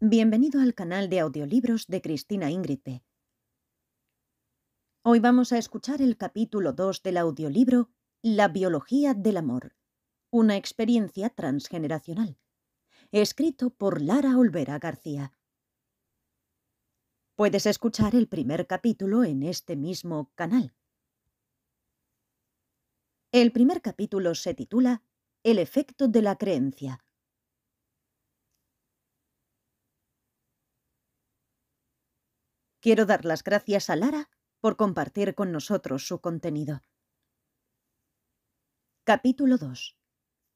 Bienvenido al canal de audiolibros de Cristina Ingrid Hoy vamos a escuchar el capítulo 2 del audiolibro La biología del amor, una experiencia transgeneracional, escrito por Lara Olvera García. Puedes escuchar el primer capítulo en este mismo canal. El primer capítulo se titula El efecto de la creencia Quiero dar las gracias a Lara por compartir con nosotros su contenido. Capítulo 2.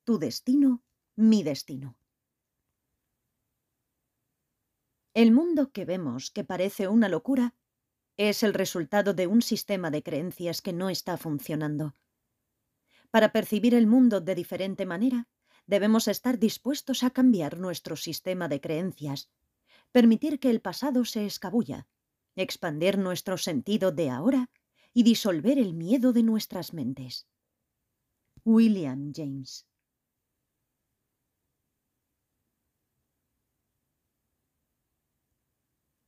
Tu destino, mi destino. El mundo que vemos, que parece una locura, es el resultado de un sistema de creencias que no está funcionando. Para percibir el mundo de diferente manera, debemos estar dispuestos a cambiar nuestro sistema de creencias, permitir que el pasado se escabulla, Expander nuestro sentido de ahora y disolver el miedo de nuestras mentes. William James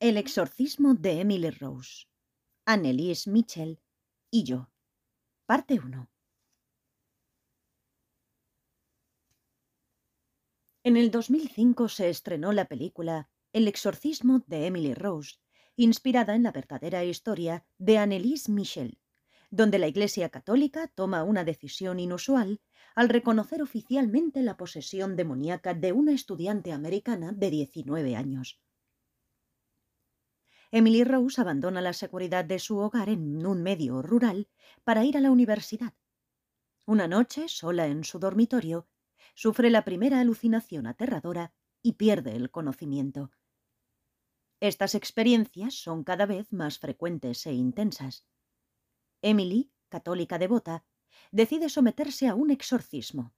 El exorcismo de Emily Rose, Annelise Mitchell y yo. Parte 1. En el 2005 se estrenó la película El exorcismo de Emily Rose inspirada en la verdadera historia de Annelise Michel, donde la Iglesia Católica toma una decisión inusual al reconocer oficialmente la posesión demoníaca de una estudiante americana de 19 años. Emily Rose abandona la seguridad de su hogar en un medio rural para ir a la universidad. Una noche, sola en su dormitorio, sufre la primera alucinación aterradora y pierde el conocimiento. Estas experiencias son cada vez más frecuentes e intensas. Emily, católica devota, decide someterse a un exorcismo.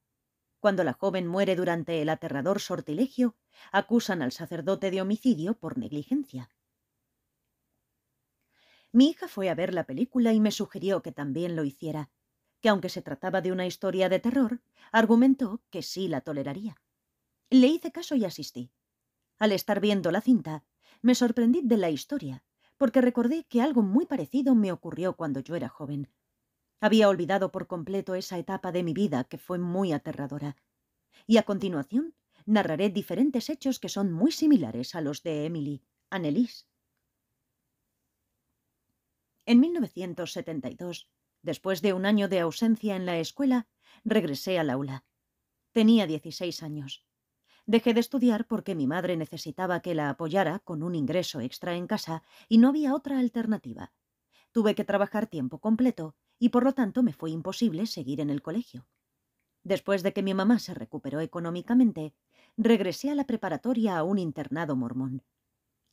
Cuando la joven muere durante el aterrador sortilegio, acusan al sacerdote de homicidio por negligencia. Mi hija fue a ver la película y me sugirió que también lo hiciera, que aunque se trataba de una historia de terror, argumentó que sí la toleraría. Le hice caso y asistí. Al estar viendo la cinta, me sorprendí de la historia, porque recordé que algo muy parecido me ocurrió cuando yo era joven. Había olvidado por completo esa etapa de mi vida que fue muy aterradora. Y a continuación narraré diferentes hechos que son muy similares a los de Emily, Annelise. En 1972, después de un año de ausencia en la escuela, regresé al aula. Tenía 16 años. Dejé de estudiar porque mi madre necesitaba que la apoyara con un ingreso extra en casa y no había otra alternativa. Tuve que trabajar tiempo completo y por lo tanto me fue imposible seguir en el colegio. Después de que mi mamá se recuperó económicamente, regresé a la preparatoria a un internado mormón.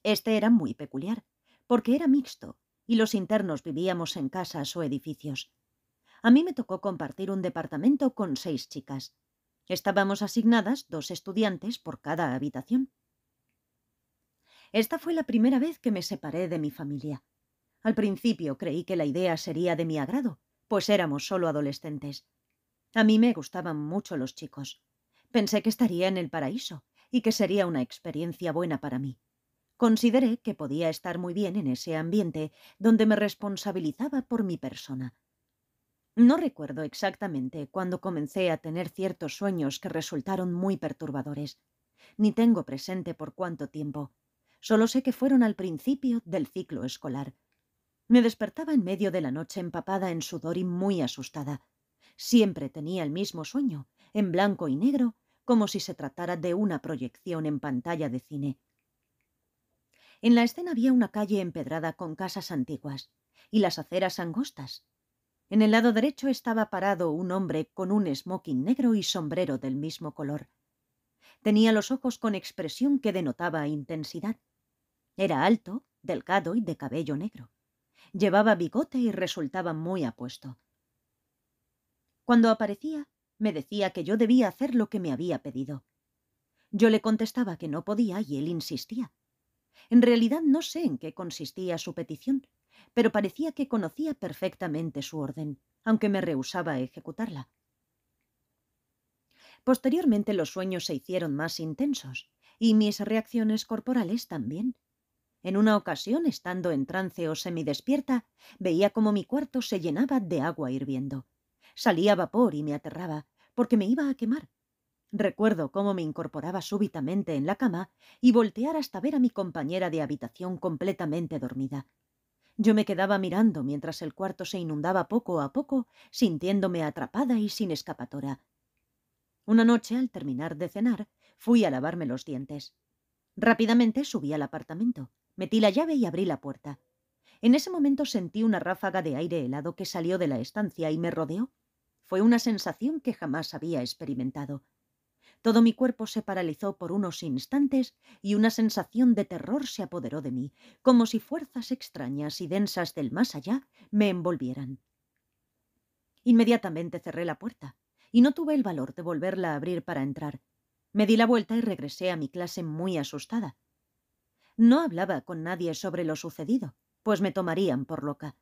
Este era muy peculiar, porque era mixto y los internos vivíamos en casas o edificios. A mí me tocó compartir un departamento con seis chicas, Estábamos asignadas dos estudiantes por cada habitación. Esta fue la primera vez que me separé de mi familia. Al principio creí que la idea sería de mi agrado, pues éramos solo adolescentes. A mí me gustaban mucho los chicos. Pensé que estaría en el paraíso y que sería una experiencia buena para mí. Consideré que podía estar muy bien en ese ambiente donde me responsabilizaba por mi persona no recuerdo exactamente cuándo comencé a tener ciertos sueños que resultaron muy perturbadores, ni tengo presente por cuánto tiempo. Solo sé que fueron al principio del ciclo escolar. Me despertaba en medio de la noche empapada en sudor y muy asustada. Siempre tenía el mismo sueño, en blanco y negro, como si se tratara de una proyección en pantalla de cine. En la escena había una calle empedrada con casas antiguas y las aceras angostas, en el lado derecho estaba parado un hombre con un smoking negro y sombrero del mismo color. Tenía los ojos con expresión que denotaba intensidad. Era alto, delgado y de cabello negro. Llevaba bigote y resultaba muy apuesto. Cuando aparecía, me decía que yo debía hacer lo que me había pedido. Yo le contestaba que no podía y él insistía. En realidad no sé en qué consistía su petición pero parecía que conocía perfectamente su orden, aunque me rehusaba a ejecutarla. Posteriormente los sueños se hicieron más intensos, y mis reacciones corporales también. En una ocasión, estando en trance o semidespierta, veía como mi cuarto se llenaba de agua hirviendo. Salía vapor y me aterraba, porque me iba a quemar. Recuerdo cómo me incorporaba súbitamente en la cama y voltear hasta ver a mi compañera de habitación completamente dormida. Yo me quedaba mirando mientras el cuarto se inundaba poco a poco, sintiéndome atrapada y sin escapatoria. Una noche, al terminar de cenar, fui a lavarme los dientes. Rápidamente subí al apartamento, metí la llave y abrí la puerta. En ese momento sentí una ráfaga de aire helado que salió de la estancia y me rodeó. Fue una sensación que jamás había experimentado. Todo mi cuerpo se paralizó por unos instantes y una sensación de terror se apoderó de mí, como si fuerzas extrañas y densas del más allá me envolvieran. Inmediatamente cerré la puerta y no tuve el valor de volverla a abrir para entrar. Me di la vuelta y regresé a mi clase muy asustada. No hablaba con nadie sobre lo sucedido, pues me tomarían por loca.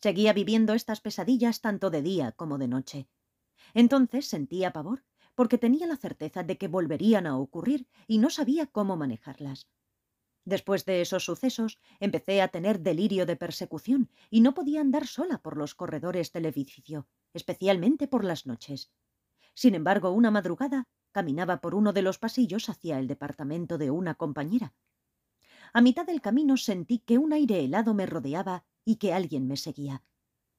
Seguía viviendo estas pesadillas tanto de día como de noche. Entonces sentía pavor porque tenía la certeza de que volverían a ocurrir y no sabía cómo manejarlas. Después de esos sucesos, empecé a tener delirio de persecución y no podía andar sola por los corredores del edificio, especialmente por las noches. Sin embargo, una madrugada caminaba por uno de los pasillos hacia el departamento de una compañera. A mitad del camino sentí que un aire helado me rodeaba y que alguien me seguía.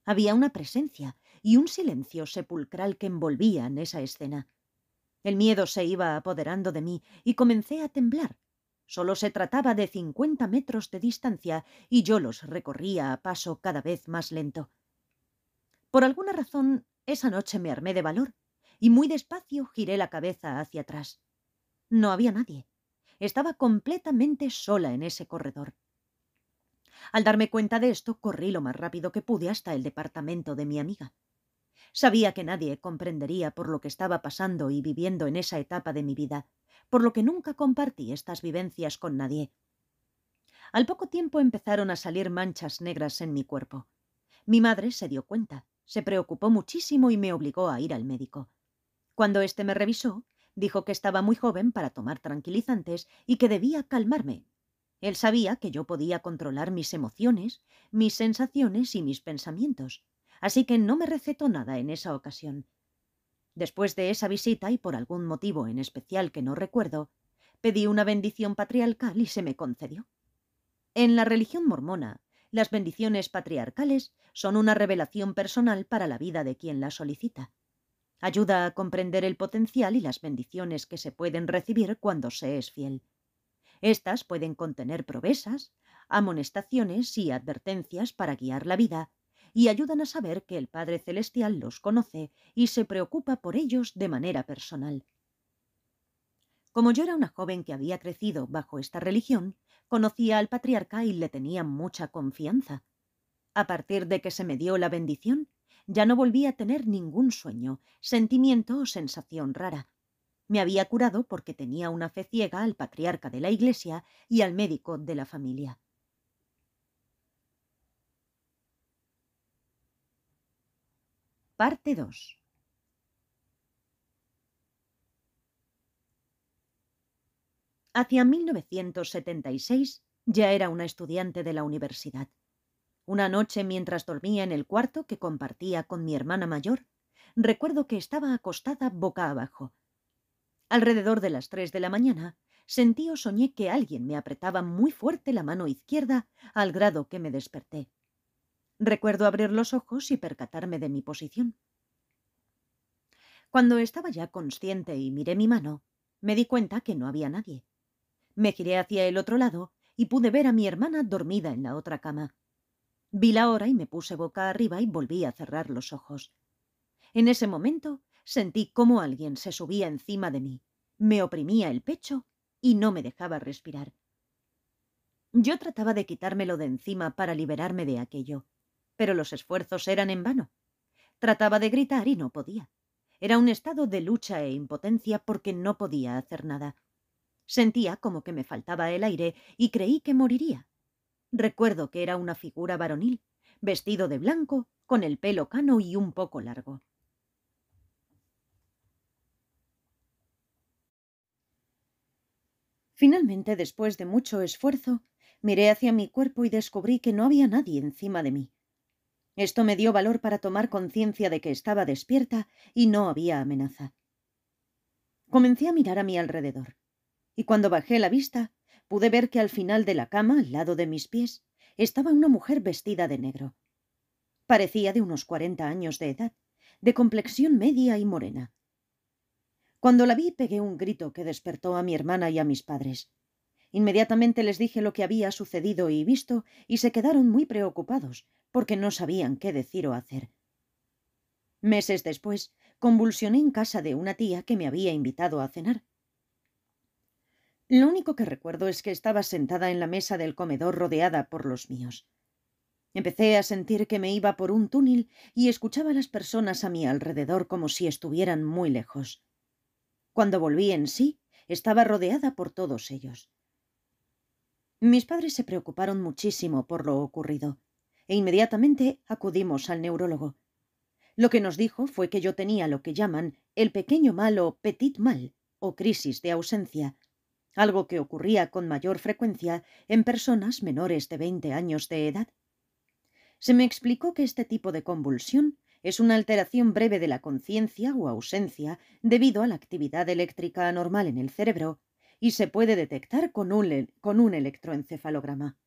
Había una presencia y un silencio sepulcral que envolvían esa escena. El miedo se iba apoderando de mí y comencé a temblar. Solo se trataba de cincuenta metros de distancia y yo los recorría a paso cada vez más lento. Por alguna razón, esa noche me armé de valor y muy despacio giré la cabeza hacia atrás. No había nadie. Estaba completamente sola en ese corredor. Al darme cuenta de esto, corrí lo más rápido que pude hasta el departamento de mi amiga. Sabía que nadie comprendería por lo que estaba pasando y viviendo en esa etapa de mi vida, por lo que nunca compartí estas vivencias con nadie. Al poco tiempo empezaron a salir manchas negras en mi cuerpo. Mi madre se dio cuenta, se preocupó muchísimo y me obligó a ir al médico. Cuando éste me revisó, dijo que estaba muy joven para tomar tranquilizantes y que debía calmarme. Él sabía que yo podía controlar mis emociones, mis sensaciones y mis pensamientos, así que no me recetó nada en esa ocasión. Después de esa visita y por algún motivo en especial que no recuerdo, pedí una bendición patriarcal y se me concedió. En la religión mormona, las bendiciones patriarcales son una revelación personal para la vida de quien la solicita. Ayuda a comprender el potencial y las bendiciones que se pueden recibir cuando se es fiel. Estas pueden contener provesas, amonestaciones y advertencias para guiar la vida y ayudan a saber que el Padre Celestial los conoce y se preocupa por ellos de manera personal. Como yo era una joven que había crecido bajo esta religión, conocía al patriarca y le tenía mucha confianza. A partir de que se me dio la bendición, ya no volví a tener ningún sueño, sentimiento o sensación rara. Me había curado porque tenía una fe ciega al patriarca de la iglesia y al médico de la familia. Parte 2. Hacia 1976 ya era una estudiante de la universidad. Una noche mientras dormía en el cuarto que compartía con mi hermana mayor, recuerdo que estaba acostada boca abajo. Alrededor de las tres de la mañana, sentí o soñé que alguien me apretaba muy fuerte la mano izquierda al grado que me desperté. Recuerdo abrir los ojos y percatarme de mi posición. Cuando estaba ya consciente y miré mi mano, me di cuenta que no había nadie. Me giré hacia el otro lado y pude ver a mi hermana dormida en la otra cama. Vi la hora y me puse boca arriba y volví a cerrar los ojos. En ese momento sentí como alguien se subía encima de mí, me oprimía el pecho y no me dejaba respirar. Yo trataba de quitármelo de encima para liberarme de aquello, pero los esfuerzos eran en vano. Trataba de gritar y no podía. Era un estado de lucha e impotencia porque no podía hacer nada. Sentía como que me faltaba el aire y creí que moriría. Recuerdo que era una figura varonil, vestido de blanco, con el pelo cano y un poco largo. Finalmente, después de mucho esfuerzo, miré hacia mi cuerpo y descubrí que no había nadie encima de mí. Esto me dio valor para tomar conciencia de que estaba despierta y no había amenaza. Comencé a mirar a mi alrededor, y cuando bajé la vista, pude ver que al final de la cama, al lado de mis pies, estaba una mujer vestida de negro. Parecía de unos cuarenta años de edad, de complexión media y morena. Cuando la vi pegué un grito que despertó a mi hermana y a mis padres. Inmediatamente les dije lo que había sucedido y visto, y se quedaron muy preocupados, porque no sabían qué decir o hacer. Meses después, convulsioné en casa de una tía que me había invitado a cenar. Lo único que recuerdo es que estaba sentada en la mesa del comedor rodeada por los míos. Empecé a sentir que me iba por un túnel y escuchaba a las personas a mi alrededor como si estuvieran muy lejos. Cuando volví en sí, estaba rodeada por todos ellos. Mis padres se preocuparon muchísimo por lo ocurrido, e inmediatamente acudimos al neurólogo. Lo que nos dijo fue que yo tenía lo que llaman el pequeño mal o petit mal, o crisis de ausencia, algo que ocurría con mayor frecuencia en personas menores de 20 años de edad. Se me explicó que este tipo de convulsión es una alteración breve de la conciencia o ausencia debido a la actividad eléctrica anormal en el cerebro y se puede detectar con un, con un electroencefalograma.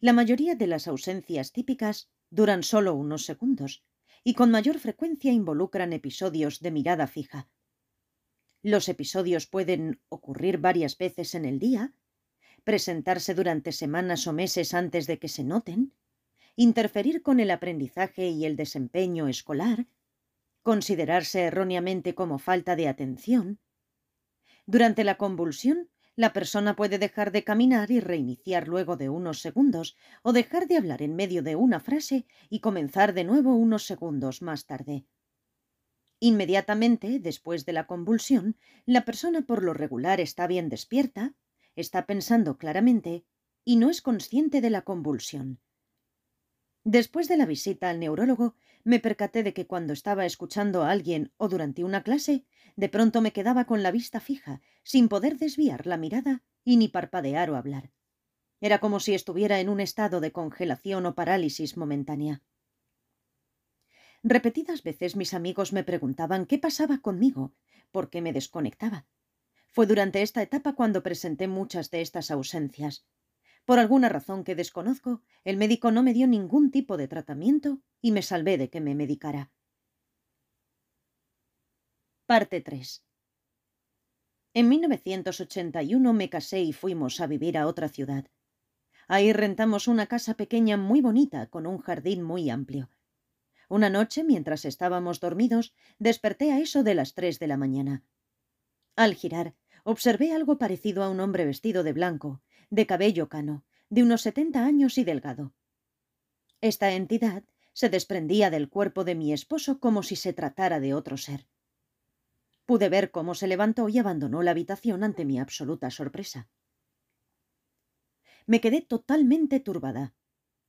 La mayoría de las ausencias típicas duran solo unos segundos y con mayor frecuencia involucran episodios de mirada fija. Los episodios pueden ocurrir varias veces en el día, presentarse durante semanas o meses antes de que se noten, interferir con el aprendizaje y el desempeño escolar, considerarse erróneamente como falta de atención, durante la convulsión, la persona puede dejar de caminar y reiniciar luego de unos segundos, o dejar de hablar en medio de una frase y comenzar de nuevo unos segundos más tarde. Inmediatamente después de la convulsión, la persona por lo regular está bien despierta, está pensando claramente y no es consciente de la convulsión. Después de la visita al neurólogo, me percaté de que cuando estaba escuchando a alguien o durante una clase, de pronto me quedaba con la vista fija, sin poder desviar la mirada y ni parpadear o hablar. Era como si estuviera en un estado de congelación o parálisis momentánea. Repetidas veces mis amigos me preguntaban qué pasaba conmigo, por qué me desconectaba. Fue durante esta etapa cuando presenté muchas de estas ausencias. Por alguna razón que desconozco, el médico no me dio ningún tipo de tratamiento y me salvé de que me medicara. Parte 3. En 1981 me casé y fuimos a vivir a otra ciudad. Ahí rentamos una casa pequeña muy bonita con un jardín muy amplio. Una noche, mientras estábamos dormidos, desperté a eso de las tres de la mañana. Al girar, observé algo parecido a un hombre vestido de blanco, de cabello cano, de unos setenta años y delgado. Esta entidad se desprendía del cuerpo de mi esposo como si se tratara de otro ser. Pude ver cómo se levantó y abandonó la habitación ante mi absoluta sorpresa. Me quedé totalmente turbada.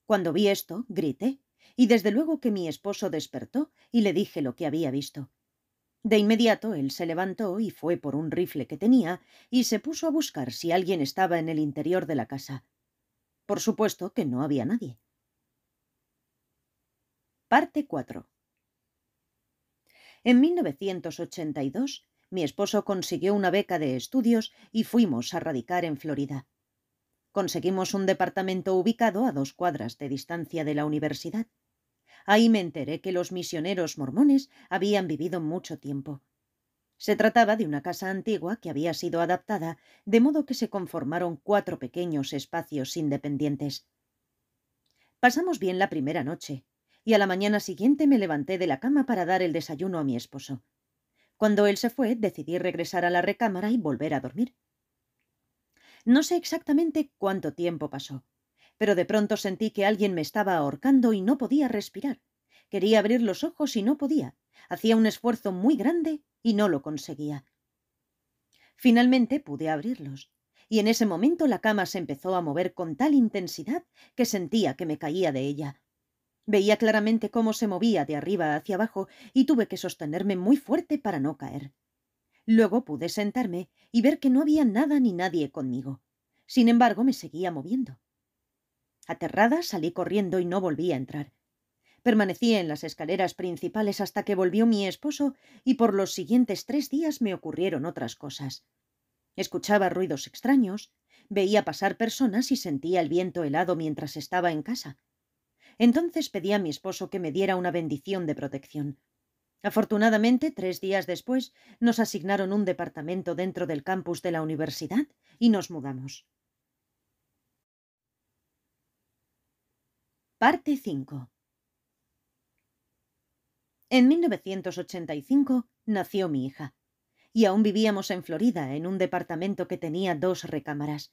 Cuando vi esto, grité, y desde luego que mi esposo despertó y le dije lo que había visto. De inmediato él se levantó y fue por un rifle que tenía y se puso a buscar si alguien estaba en el interior de la casa. Por supuesto que no había nadie. Parte 4. En 1982, mi esposo consiguió una beca de estudios y fuimos a radicar en Florida. Conseguimos un departamento ubicado a dos cuadras de distancia de la universidad. Ahí me enteré que los misioneros mormones habían vivido mucho tiempo. Se trataba de una casa antigua que había sido adaptada, de modo que se conformaron cuatro pequeños espacios independientes. Pasamos bien la primera noche, y a la mañana siguiente me levanté de la cama para dar el desayuno a mi esposo. Cuando él se fue, decidí regresar a la recámara y volver a dormir. No sé exactamente cuánto tiempo pasó pero de pronto sentí que alguien me estaba ahorcando y no podía respirar. Quería abrir los ojos y no podía. Hacía un esfuerzo muy grande y no lo conseguía. Finalmente pude abrirlos, y en ese momento la cama se empezó a mover con tal intensidad que sentía que me caía de ella. Veía claramente cómo se movía de arriba hacia abajo y tuve que sostenerme muy fuerte para no caer. Luego pude sentarme y ver que no había nada ni nadie conmigo. Sin embargo, me seguía moviendo. Aterrada salí corriendo y no volví a entrar. Permanecí en las escaleras principales hasta que volvió mi esposo y por los siguientes tres días me ocurrieron otras cosas. Escuchaba ruidos extraños, veía pasar personas y sentía el viento helado mientras estaba en casa. Entonces pedí a mi esposo que me diera una bendición de protección. Afortunadamente, tres días después, nos asignaron un departamento dentro del campus de la universidad y nos mudamos. Parte 5. En 1985 nació mi hija, y aún vivíamos en Florida, en un departamento que tenía dos recámaras.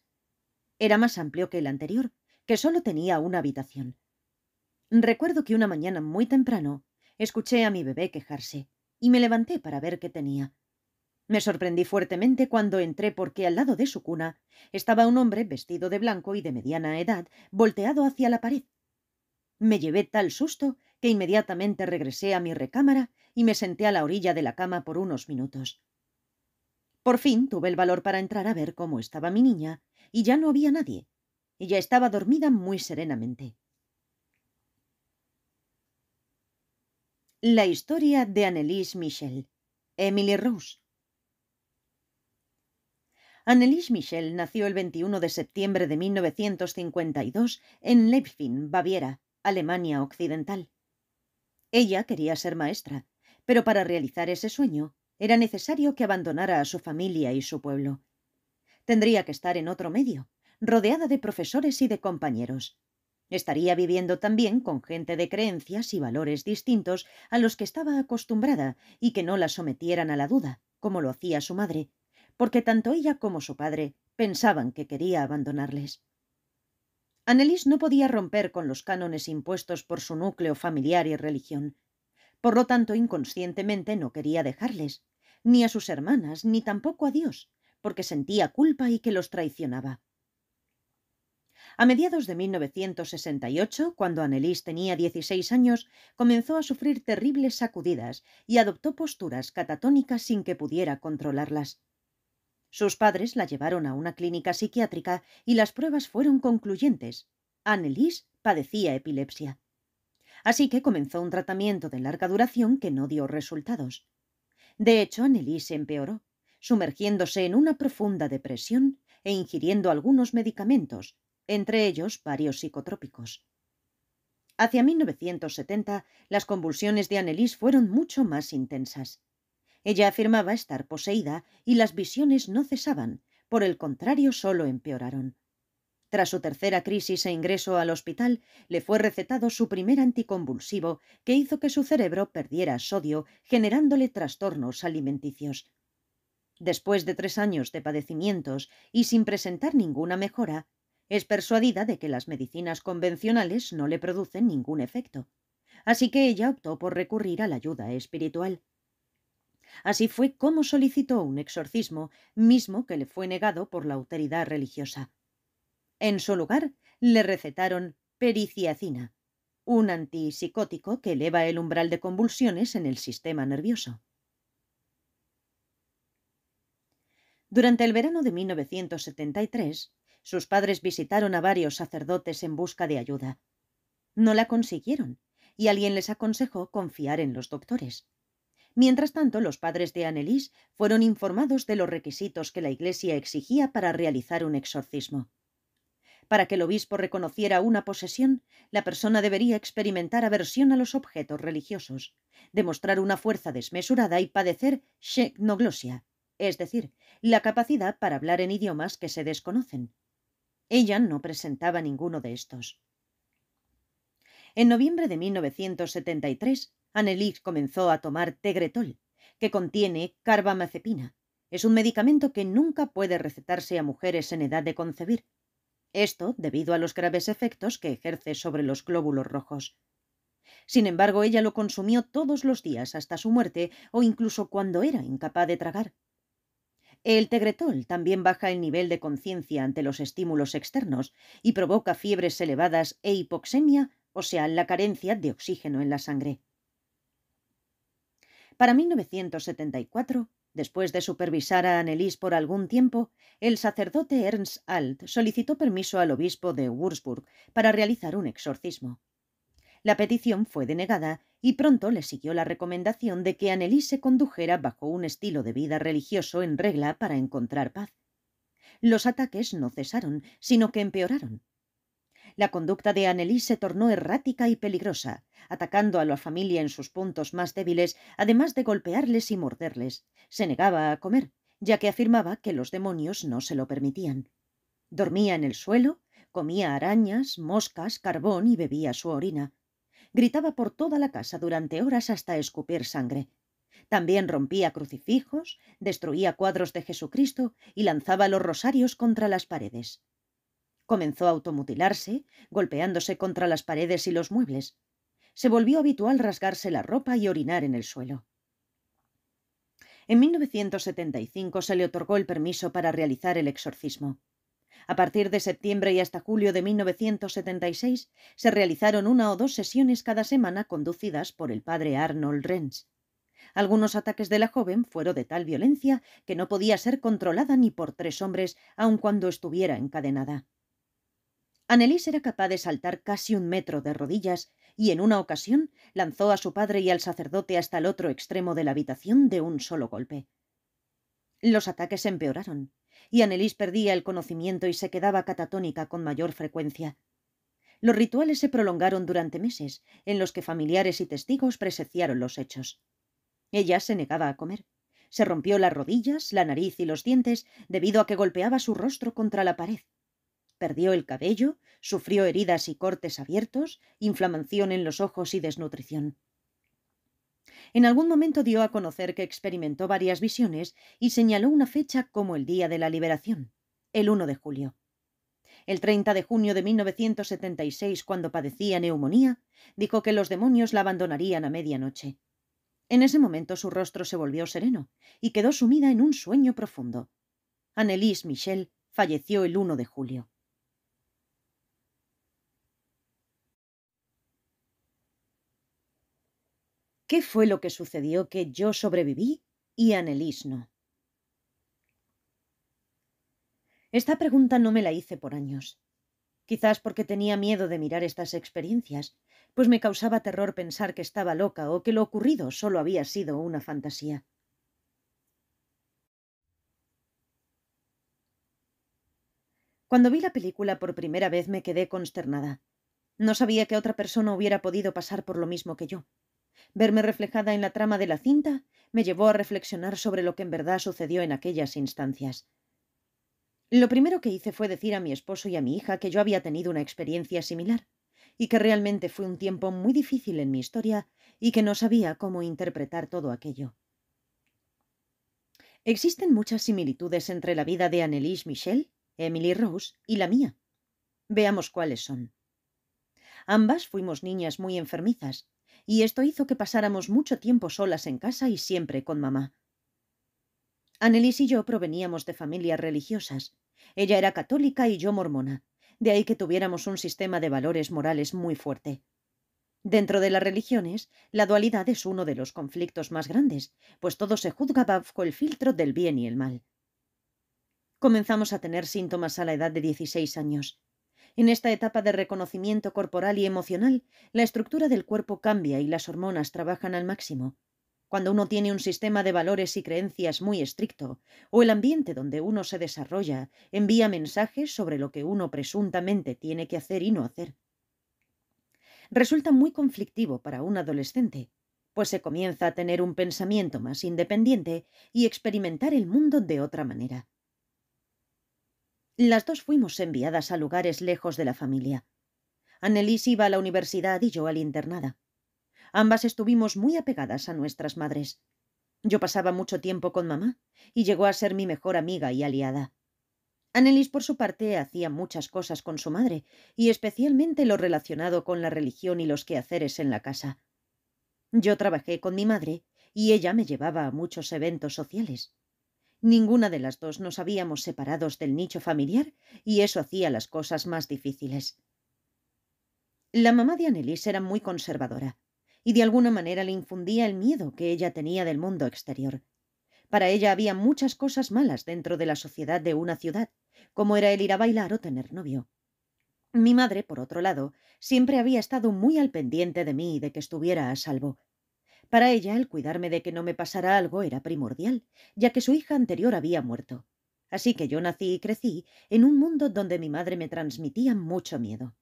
Era más amplio que el anterior, que solo tenía una habitación. Recuerdo que una mañana muy temprano escuché a mi bebé quejarse, y me levanté para ver qué tenía. Me sorprendí fuertemente cuando entré porque al lado de su cuna estaba un hombre vestido de blanco y de mediana edad, volteado hacia la pared, me llevé tal susto que inmediatamente regresé a mi recámara y me senté a la orilla de la cama por unos minutos. Por fin tuve el valor para entrar a ver cómo estaba mi niña, y ya no había nadie. Ella estaba dormida muy serenamente. La historia de Annelise Michel, Emily Rose. Michel nació el 21 de septiembre de 1952 en Leipzig, Baviera, Alemania Occidental. Ella quería ser maestra, pero para realizar ese sueño era necesario que abandonara a su familia y su pueblo. Tendría que estar en otro medio, rodeada de profesores y de compañeros. Estaría viviendo también con gente de creencias y valores distintos a los que estaba acostumbrada y que no la sometieran a la duda, como lo hacía su madre, porque tanto ella como su padre pensaban que quería abandonarles. Annelies no podía romper con los cánones impuestos por su núcleo familiar y religión. Por lo tanto, inconscientemente no quería dejarles, ni a sus hermanas, ni tampoco a Dios, porque sentía culpa y que los traicionaba. A mediados de 1968, cuando Annelies tenía 16 años, comenzó a sufrir terribles sacudidas y adoptó posturas catatónicas sin que pudiera controlarlas. Sus padres la llevaron a una clínica psiquiátrica y las pruebas fueron concluyentes. Annelies padecía epilepsia. Así que comenzó un tratamiento de larga duración que no dio resultados. De hecho, se empeoró, sumergiéndose en una profunda depresión e ingiriendo algunos medicamentos, entre ellos varios psicotrópicos. Hacia 1970, las convulsiones de Annelies fueron mucho más intensas. Ella afirmaba estar poseída y las visiones no cesaban, por el contrario solo empeoraron. Tras su tercera crisis e ingreso al hospital, le fue recetado su primer anticonvulsivo, que hizo que su cerebro perdiera sodio, generándole trastornos alimenticios. Después de tres años de padecimientos y sin presentar ninguna mejora, es persuadida de que las medicinas convencionales no le producen ningún efecto. Así que ella optó por recurrir a la ayuda espiritual. Así fue como solicitó un exorcismo, mismo que le fue negado por la autoridad religiosa. En su lugar, le recetaron periciacina, un antipsicótico que eleva el umbral de convulsiones en el sistema nervioso. Durante el verano de 1973, sus padres visitaron a varios sacerdotes en busca de ayuda. No la consiguieron, y alguien les aconsejó confiar en los doctores. Mientras tanto, los padres de Annelies fueron informados de los requisitos que la Iglesia exigía para realizar un exorcismo. Para que el obispo reconociera una posesión, la persona debería experimentar aversión a los objetos religiosos, demostrar una fuerza desmesurada y padecer sheknoglosia, es decir, la capacidad para hablar en idiomas que se desconocen. Ella no presentaba ninguno de estos. En noviembre de 1973, Annelies comenzó a tomar Tegretol, que contiene carbamazepina. Es un medicamento que nunca puede recetarse a mujeres en edad de concebir. Esto debido a los graves efectos que ejerce sobre los glóbulos rojos. Sin embargo, ella lo consumió todos los días hasta su muerte o incluso cuando era incapaz de tragar. El tegretol también baja el nivel de conciencia ante los estímulos externos y provoca fiebres elevadas e hipoxemia, o sea, la carencia de oxígeno en la sangre. Para 1974, después de supervisar a Annelies por algún tiempo, el sacerdote Ernst Alt solicitó permiso al obispo de Würzburg para realizar un exorcismo. La petición fue denegada y pronto le siguió la recomendación de que Annelies se condujera bajo un estilo de vida religioso en regla para encontrar paz. Los ataques no cesaron, sino que empeoraron. La conducta de Annelise se tornó errática y peligrosa, atacando a la familia en sus puntos más débiles, además de golpearles y morderles. Se negaba a comer, ya que afirmaba que los demonios no se lo permitían. Dormía en el suelo, comía arañas, moscas, carbón y bebía su orina. Gritaba por toda la casa durante horas hasta escupir sangre. También rompía crucifijos, destruía cuadros de Jesucristo y lanzaba los rosarios contra las paredes. Comenzó a automutilarse, golpeándose contra las paredes y los muebles. Se volvió habitual rasgarse la ropa y orinar en el suelo. En 1975 se le otorgó el permiso para realizar el exorcismo. A partir de septiembre y hasta julio de 1976 se realizaron una o dos sesiones cada semana conducidas por el padre Arnold Renz. Algunos ataques de la joven fueron de tal violencia que no podía ser controlada ni por tres hombres, aun cuando estuviera encadenada. Annelise era capaz de saltar casi un metro de rodillas y en una ocasión lanzó a su padre y al sacerdote hasta el otro extremo de la habitación de un solo golpe. Los ataques empeoraron y Annelise perdía el conocimiento y se quedaba catatónica con mayor frecuencia. Los rituales se prolongaron durante meses, en los que familiares y testigos presenciaron los hechos. Ella se negaba a comer. Se rompió las rodillas, la nariz y los dientes debido a que golpeaba su rostro contra la pared perdió el cabello, sufrió heridas y cortes abiertos, inflamación en los ojos y desnutrición. En algún momento dio a conocer que experimentó varias visiones y señaló una fecha como el día de la liberación, el 1 de julio. El 30 de junio de 1976, cuando padecía neumonía, dijo que los demonios la abandonarían a medianoche. En ese momento su rostro se volvió sereno y quedó sumida en un sueño profundo. Annelise Michel falleció el 1 de julio. ¿Qué fue lo que sucedió que yo sobreviví y Annelies no? Esta pregunta no me la hice por años. Quizás porque tenía miedo de mirar estas experiencias, pues me causaba terror pensar que estaba loca o que lo ocurrido solo había sido una fantasía. Cuando vi la película por primera vez me quedé consternada. No sabía que otra persona hubiera podido pasar por lo mismo que yo. Verme reflejada en la trama de la cinta me llevó a reflexionar sobre lo que en verdad sucedió en aquellas instancias. Lo primero que hice fue decir a mi esposo y a mi hija que yo había tenido una experiencia similar, y que realmente fue un tiempo muy difícil en mi historia y que no sabía cómo interpretar todo aquello. Existen muchas similitudes entre la vida de Annelise Michel, Emily Rose y la mía. Veamos cuáles son. Ambas fuimos niñas muy enfermizas, y esto hizo que pasáramos mucho tiempo solas en casa y siempre con mamá. Annelies y yo proveníamos de familias religiosas. Ella era católica y yo mormona, de ahí que tuviéramos un sistema de valores morales muy fuerte. Dentro de las religiones, la dualidad es uno de los conflictos más grandes, pues todo se juzga bajo el filtro del bien y el mal. Comenzamos a tener síntomas a la edad de 16 años. En esta etapa de reconocimiento corporal y emocional, la estructura del cuerpo cambia y las hormonas trabajan al máximo. Cuando uno tiene un sistema de valores y creencias muy estricto, o el ambiente donde uno se desarrolla envía mensajes sobre lo que uno presuntamente tiene que hacer y no hacer. Resulta muy conflictivo para un adolescente, pues se comienza a tener un pensamiento más independiente y experimentar el mundo de otra manera. Las dos fuimos enviadas a lugares lejos de la familia. Annelise iba a la universidad y yo a la internada. Ambas estuvimos muy apegadas a nuestras madres. Yo pasaba mucho tiempo con mamá y llegó a ser mi mejor amiga y aliada. Annelies, por su parte, hacía muchas cosas con su madre y especialmente lo relacionado con la religión y los quehaceres en la casa. Yo trabajé con mi madre y ella me llevaba a muchos eventos sociales. Ninguna de las dos nos habíamos separados del nicho familiar y eso hacía las cosas más difíciles. La mamá de Annelies era muy conservadora y de alguna manera le infundía el miedo que ella tenía del mundo exterior. Para ella había muchas cosas malas dentro de la sociedad de una ciudad, como era el ir a bailar o tener novio. Mi madre, por otro lado, siempre había estado muy al pendiente de mí y de que estuviera a salvo, para ella, el cuidarme de que no me pasara algo era primordial, ya que su hija anterior había muerto. Así que yo nací y crecí en un mundo donde mi madre me transmitía mucho miedo.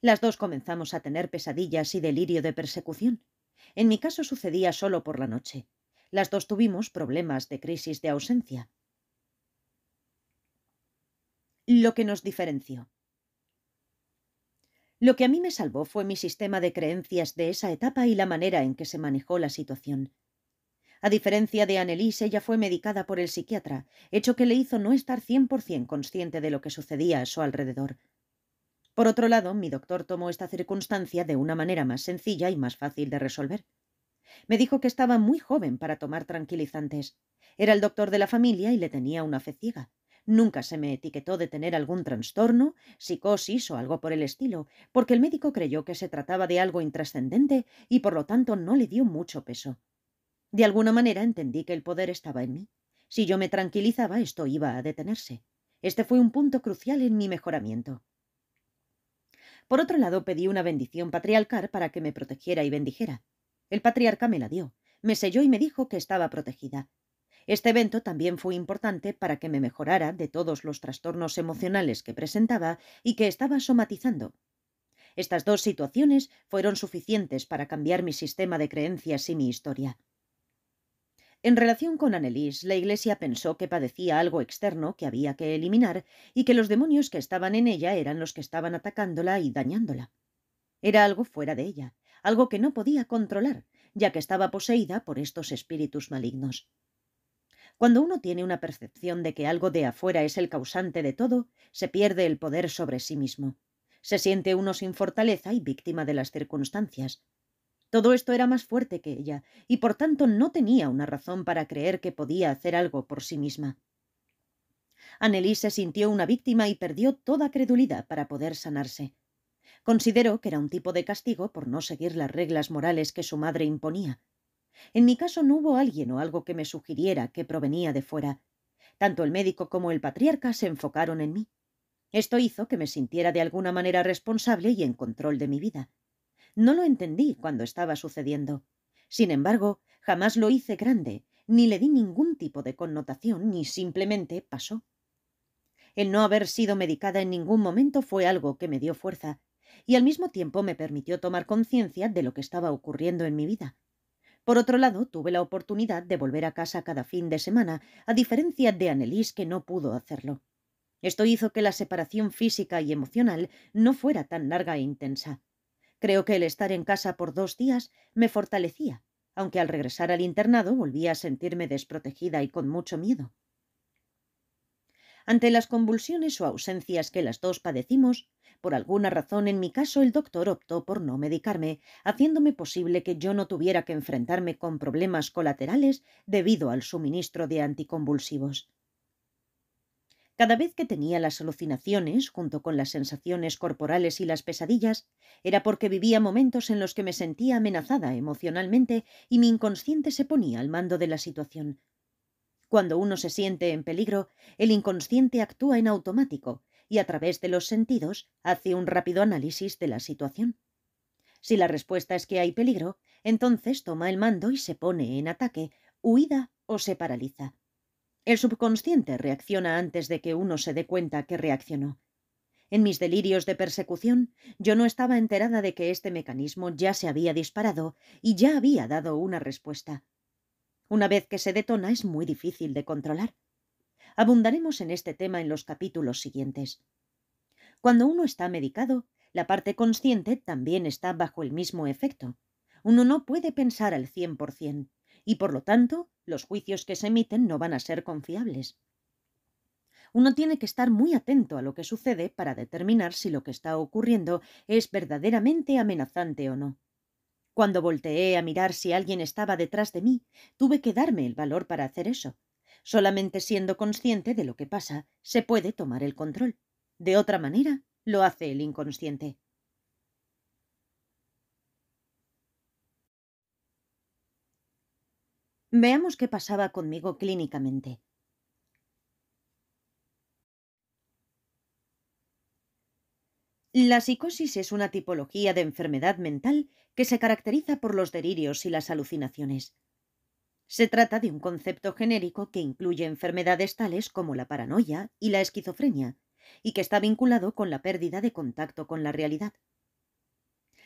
Las dos comenzamos a tener pesadillas y delirio de persecución. En mi caso sucedía solo por la noche. Las dos tuvimos problemas de crisis de ausencia. Lo que nos diferenció. Lo que a mí me salvó fue mi sistema de creencias de esa etapa y la manera en que se manejó la situación. A diferencia de Annelise, ella fue medicada por el psiquiatra, hecho que le hizo no estar 100% consciente de lo que sucedía a su alrededor. Por otro lado, mi doctor tomó esta circunstancia de una manera más sencilla y más fácil de resolver. Me dijo que estaba muy joven para tomar tranquilizantes. Era el doctor de la familia y le tenía una fe ciega. Nunca se me etiquetó de tener algún trastorno, psicosis o algo por el estilo, porque el médico creyó que se trataba de algo intrascendente y por lo tanto no le dio mucho peso. De alguna manera entendí que el poder estaba en mí. Si yo me tranquilizaba, esto iba a detenerse. Este fue un punto crucial en mi mejoramiento. Por otro lado, pedí una bendición patriarcal para que me protegiera y bendijera. El patriarca me la dio, me selló y me dijo que estaba protegida. Este evento también fue importante para que me mejorara de todos los trastornos emocionales que presentaba y que estaba somatizando. Estas dos situaciones fueron suficientes para cambiar mi sistema de creencias y mi historia. En relación con Annelise, la Iglesia pensó que padecía algo externo que había que eliminar y que los demonios que estaban en ella eran los que estaban atacándola y dañándola. Era algo fuera de ella, algo que no podía controlar, ya que estaba poseída por estos espíritus malignos. Cuando uno tiene una percepción de que algo de afuera es el causante de todo, se pierde el poder sobre sí mismo. Se siente uno sin fortaleza y víctima de las circunstancias. Todo esto era más fuerte que ella, y por tanto no tenía una razón para creer que podía hacer algo por sí misma. Annelise se sintió una víctima y perdió toda credulidad para poder sanarse. Consideró que era un tipo de castigo por no seguir las reglas morales que su madre imponía. En mi caso no hubo alguien o algo que me sugiriera que provenía de fuera. Tanto el médico como el patriarca se enfocaron en mí. Esto hizo que me sintiera de alguna manera responsable y en control de mi vida. No lo entendí cuando estaba sucediendo. Sin embargo, jamás lo hice grande, ni le di ningún tipo de connotación, ni simplemente pasó. El no haber sido medicada en ningún momento fue algo que me dio fuerza, y al mismo tiempo me permitió tomar conciencia de lo que estaba ocurriendo en mi vida. Por otro lado, tuve la oportunidad de volver a casa cada fin de semana, a diferencia de Annelise que no pudo hacerlo. Esto hizo que la separación física y emocional no fuera tan larga e intensa. Creo que el estar en casa por dos días me fortalecía, aunque al regresar al internado volvía a sentirme desprotegida y con mucho miedo. Ante las convulsiones o ausencias que las dos padecimos, por alguna razón en mi caso el doctor optó por no medicarme, haciéndome posible que yo no tuviera que enfrentarme con problemas colaterales debido al suministro de anticonvulsivos. Cada vez que tenía las alucinaciones, junto con las sensaciones corporales y las pesadillas, era porque vivía momentos en los que me sentía amenazada emocionalmente y mi inconsciente se ponía al mando de la situación. Cuando uno se siente en peligro, el inconsciente actúa en automático y a través de los sentidos hace un rápido análisis de la situación. Si la respuesta es que hay peligro, entonces toma el mando y se pone en ataque, huida o se paraliza. El subconsciente reacciona antes de que uno se dé cuenta que reaccionó. En mis delirios de persecución, yo no estaba enterada de que este mecanismo ya se había disparado y ya había dado una respuesta. Una vez que se detona es muy difícil de controlar. Abundaremos en este tema en los capítulos siguientes. Cuando uno está medicado, la parte consciente también está bajo el mismo efecto. Uno no puede pensar al 100% y por lo tanto los juicios que se emiten no van a ser confiables. Uno tiene que estar muy atento a lo que sucede para determinar si lo que está ocurriendo es verdaderamente amenazante o no. Cuando volteé a mirar si alguien estaba detrás de mí, tuve que darme el valor para hacer eso. Solamente siendo consciente de lo que pasa, se puede tomar el control. De otra manera, lo hace el inconsciente. Veamos qué pasaba conmigo clínicamente. La psicosis es una tipología de enfermedad mental que se caracteriza por los delirios y las alucinaciones. Se trata de un concepto genérico que incluye enfermedades tales como la paranoia y la esquizofrenia, y que está vinculado con la pérdida de contacto con la realidad.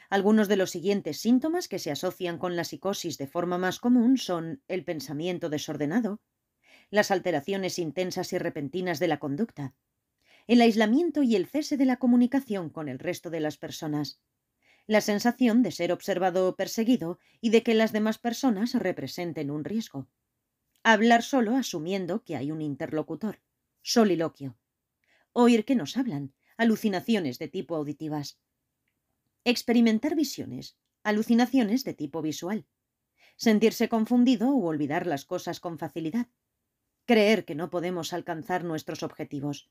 Algunos de los siguientes síntomas que se asocian con la psicosis de forma más común son el pensamiento desordenado, las alteraciones intensas y repentinas de la conducta, el aislamiento y el cese de la comunicación con el resto de las personas, la sensación de ser observado o perseguido y de que las demás personas representen un riesgo. Hablar solo asumiendo que hay un interlocutor. Soliloquio. Oír que nos hablan. Alucinaciones de tipo auditivas. Experimentar visiones. Alucinaciones de tipo visual. Sentirse confundido o olvidar las cosas con facilidad. Creer que no podemos alcanzar nuestros objetivos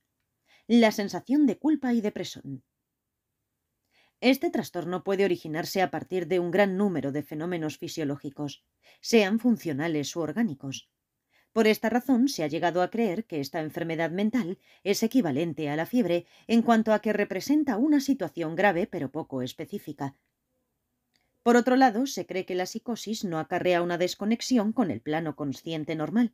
la sensación de culpa y depresión. Este trastorno puede originarse a partir de un gran número de fenómenos fisiológicos, sean funcionales u orgánicos. Por esta razón se ha llegado a creer que esta enfermedad mental es equivalente a la fiebre en cuanto a que representa una situación grave pero poco específica. Por otro lado, se cree que la psicosis no acarrea una desconexión con el plano consciente normal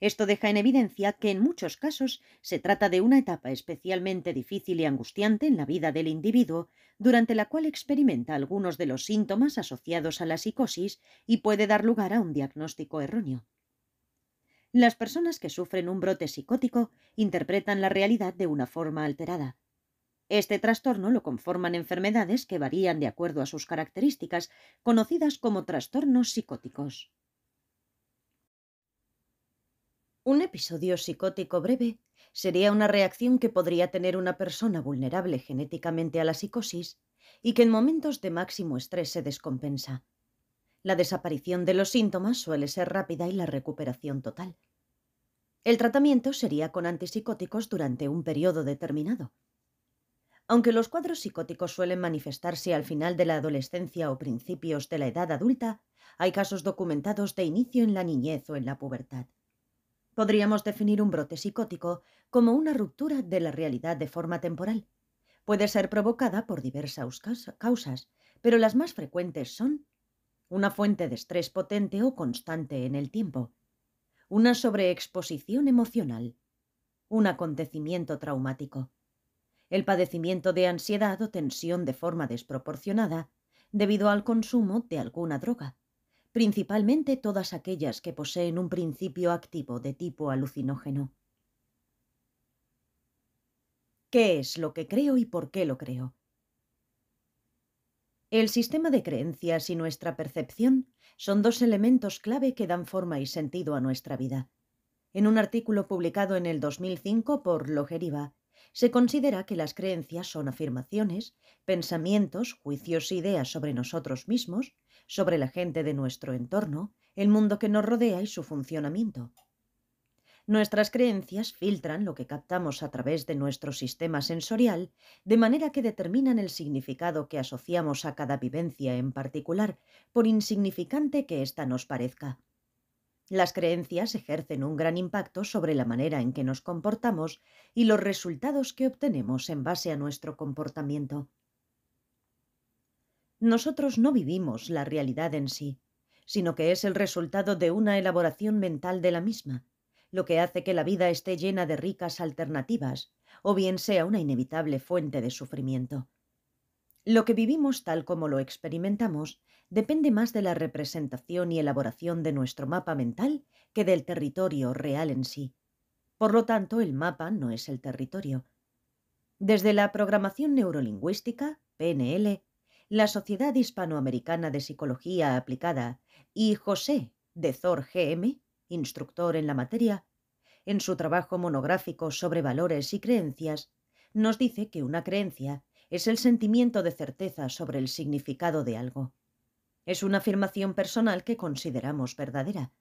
esto deja en evidencia que en muchos casos se trata de una etapa especialmente difícil y angustiante en la vida del individuo, durante la cual experimenta algunos de los síntomas asociados a la psicosis y puede dar lugar a un diagnóstico erróneo. Las personas que sufren un brote psicótico interpretan la realidad de una forma alterada. Este trastorno lo conforman enfermedades que varían de acuerdo a sus características, conocidas como trastornos psicóticos. Un episodio psicótico breve sería una reacción que podría tener una persona vulnerable genéticamente a la psicosis y que en momentos de máximo estrés se descompensa. La desaparición de los síntomas suele ser rápida y la recuperación total. El tratamiento sería con antipsicóticos durante un periodo determinado. Aunque los cuadros psicóticos suelen manifestarse al final de la adolescencia o principios de la edad adulta, hay casos documentados de inicio en la niñez o en la pubertad. Podríamos definir un brote psicótico como una ruptura de la realidad de forma temporal. Puede ser provocada por diversas causas, pero las más frecuentes son una fuente de estrés potente o constante en el tiempo, una sobreexposición emocional, un acontecimiento traumático, el padecimiento de ansiedad o tensión de forma desproporcionada debido al consumo de alguna droga, principalmente todas aquellas que poseen un principio activo de tipo alucinógeno. ¿Qué es lo que creo y por qué lo creo? El sistema de creencias y nuestra percepción son dos elementos clave que dan forma y sentido a nuestra vida. En un artículo publicado en el 2005 por Logeriva, se considera que las creencias son afirmaciones, pensamientos, juicios e ideas sobre nosotros mismos sobre la gente de nuestro entorno, el mundo que nos rodea y su funcionamiento. Nuestras creencias filtran lo que captamos a través de nuestro sistema sensorial, de manera que determinan el significado que asociamos a cada vivencia en particular, por insignificante que ésta nos parezca. Las creencias ejercen un gran impacto sobre la manera en que nos comportamos y los resultados que obtenemos en base a nuestro comportamiento nosotros no vivimos la realidad en sí, sino que es el resultado de una elaboración mental de la misma, lo que hace que la vida esté llena de ricas alternativas, o bien sea una inevitable fuente de sufrimiento. Lo que vivimos tal como lo experimentamos depende más de la representación y elaboración de nuestro mapa mental que del territorio real en sí. Por lo tanto, el mapa no es el territorio. Desde la programación neurolingüística, PNL, la Sociedad Hispanoamericana de Psicología Aplicada y José de Zor GM, instructor en la materia, en su trabajo monográfico sobre valores y creencias, nos dice que una creencia es el sentimiento de certeza sobre el significado de algo. Es una afirmación personal que consideramos verdadera.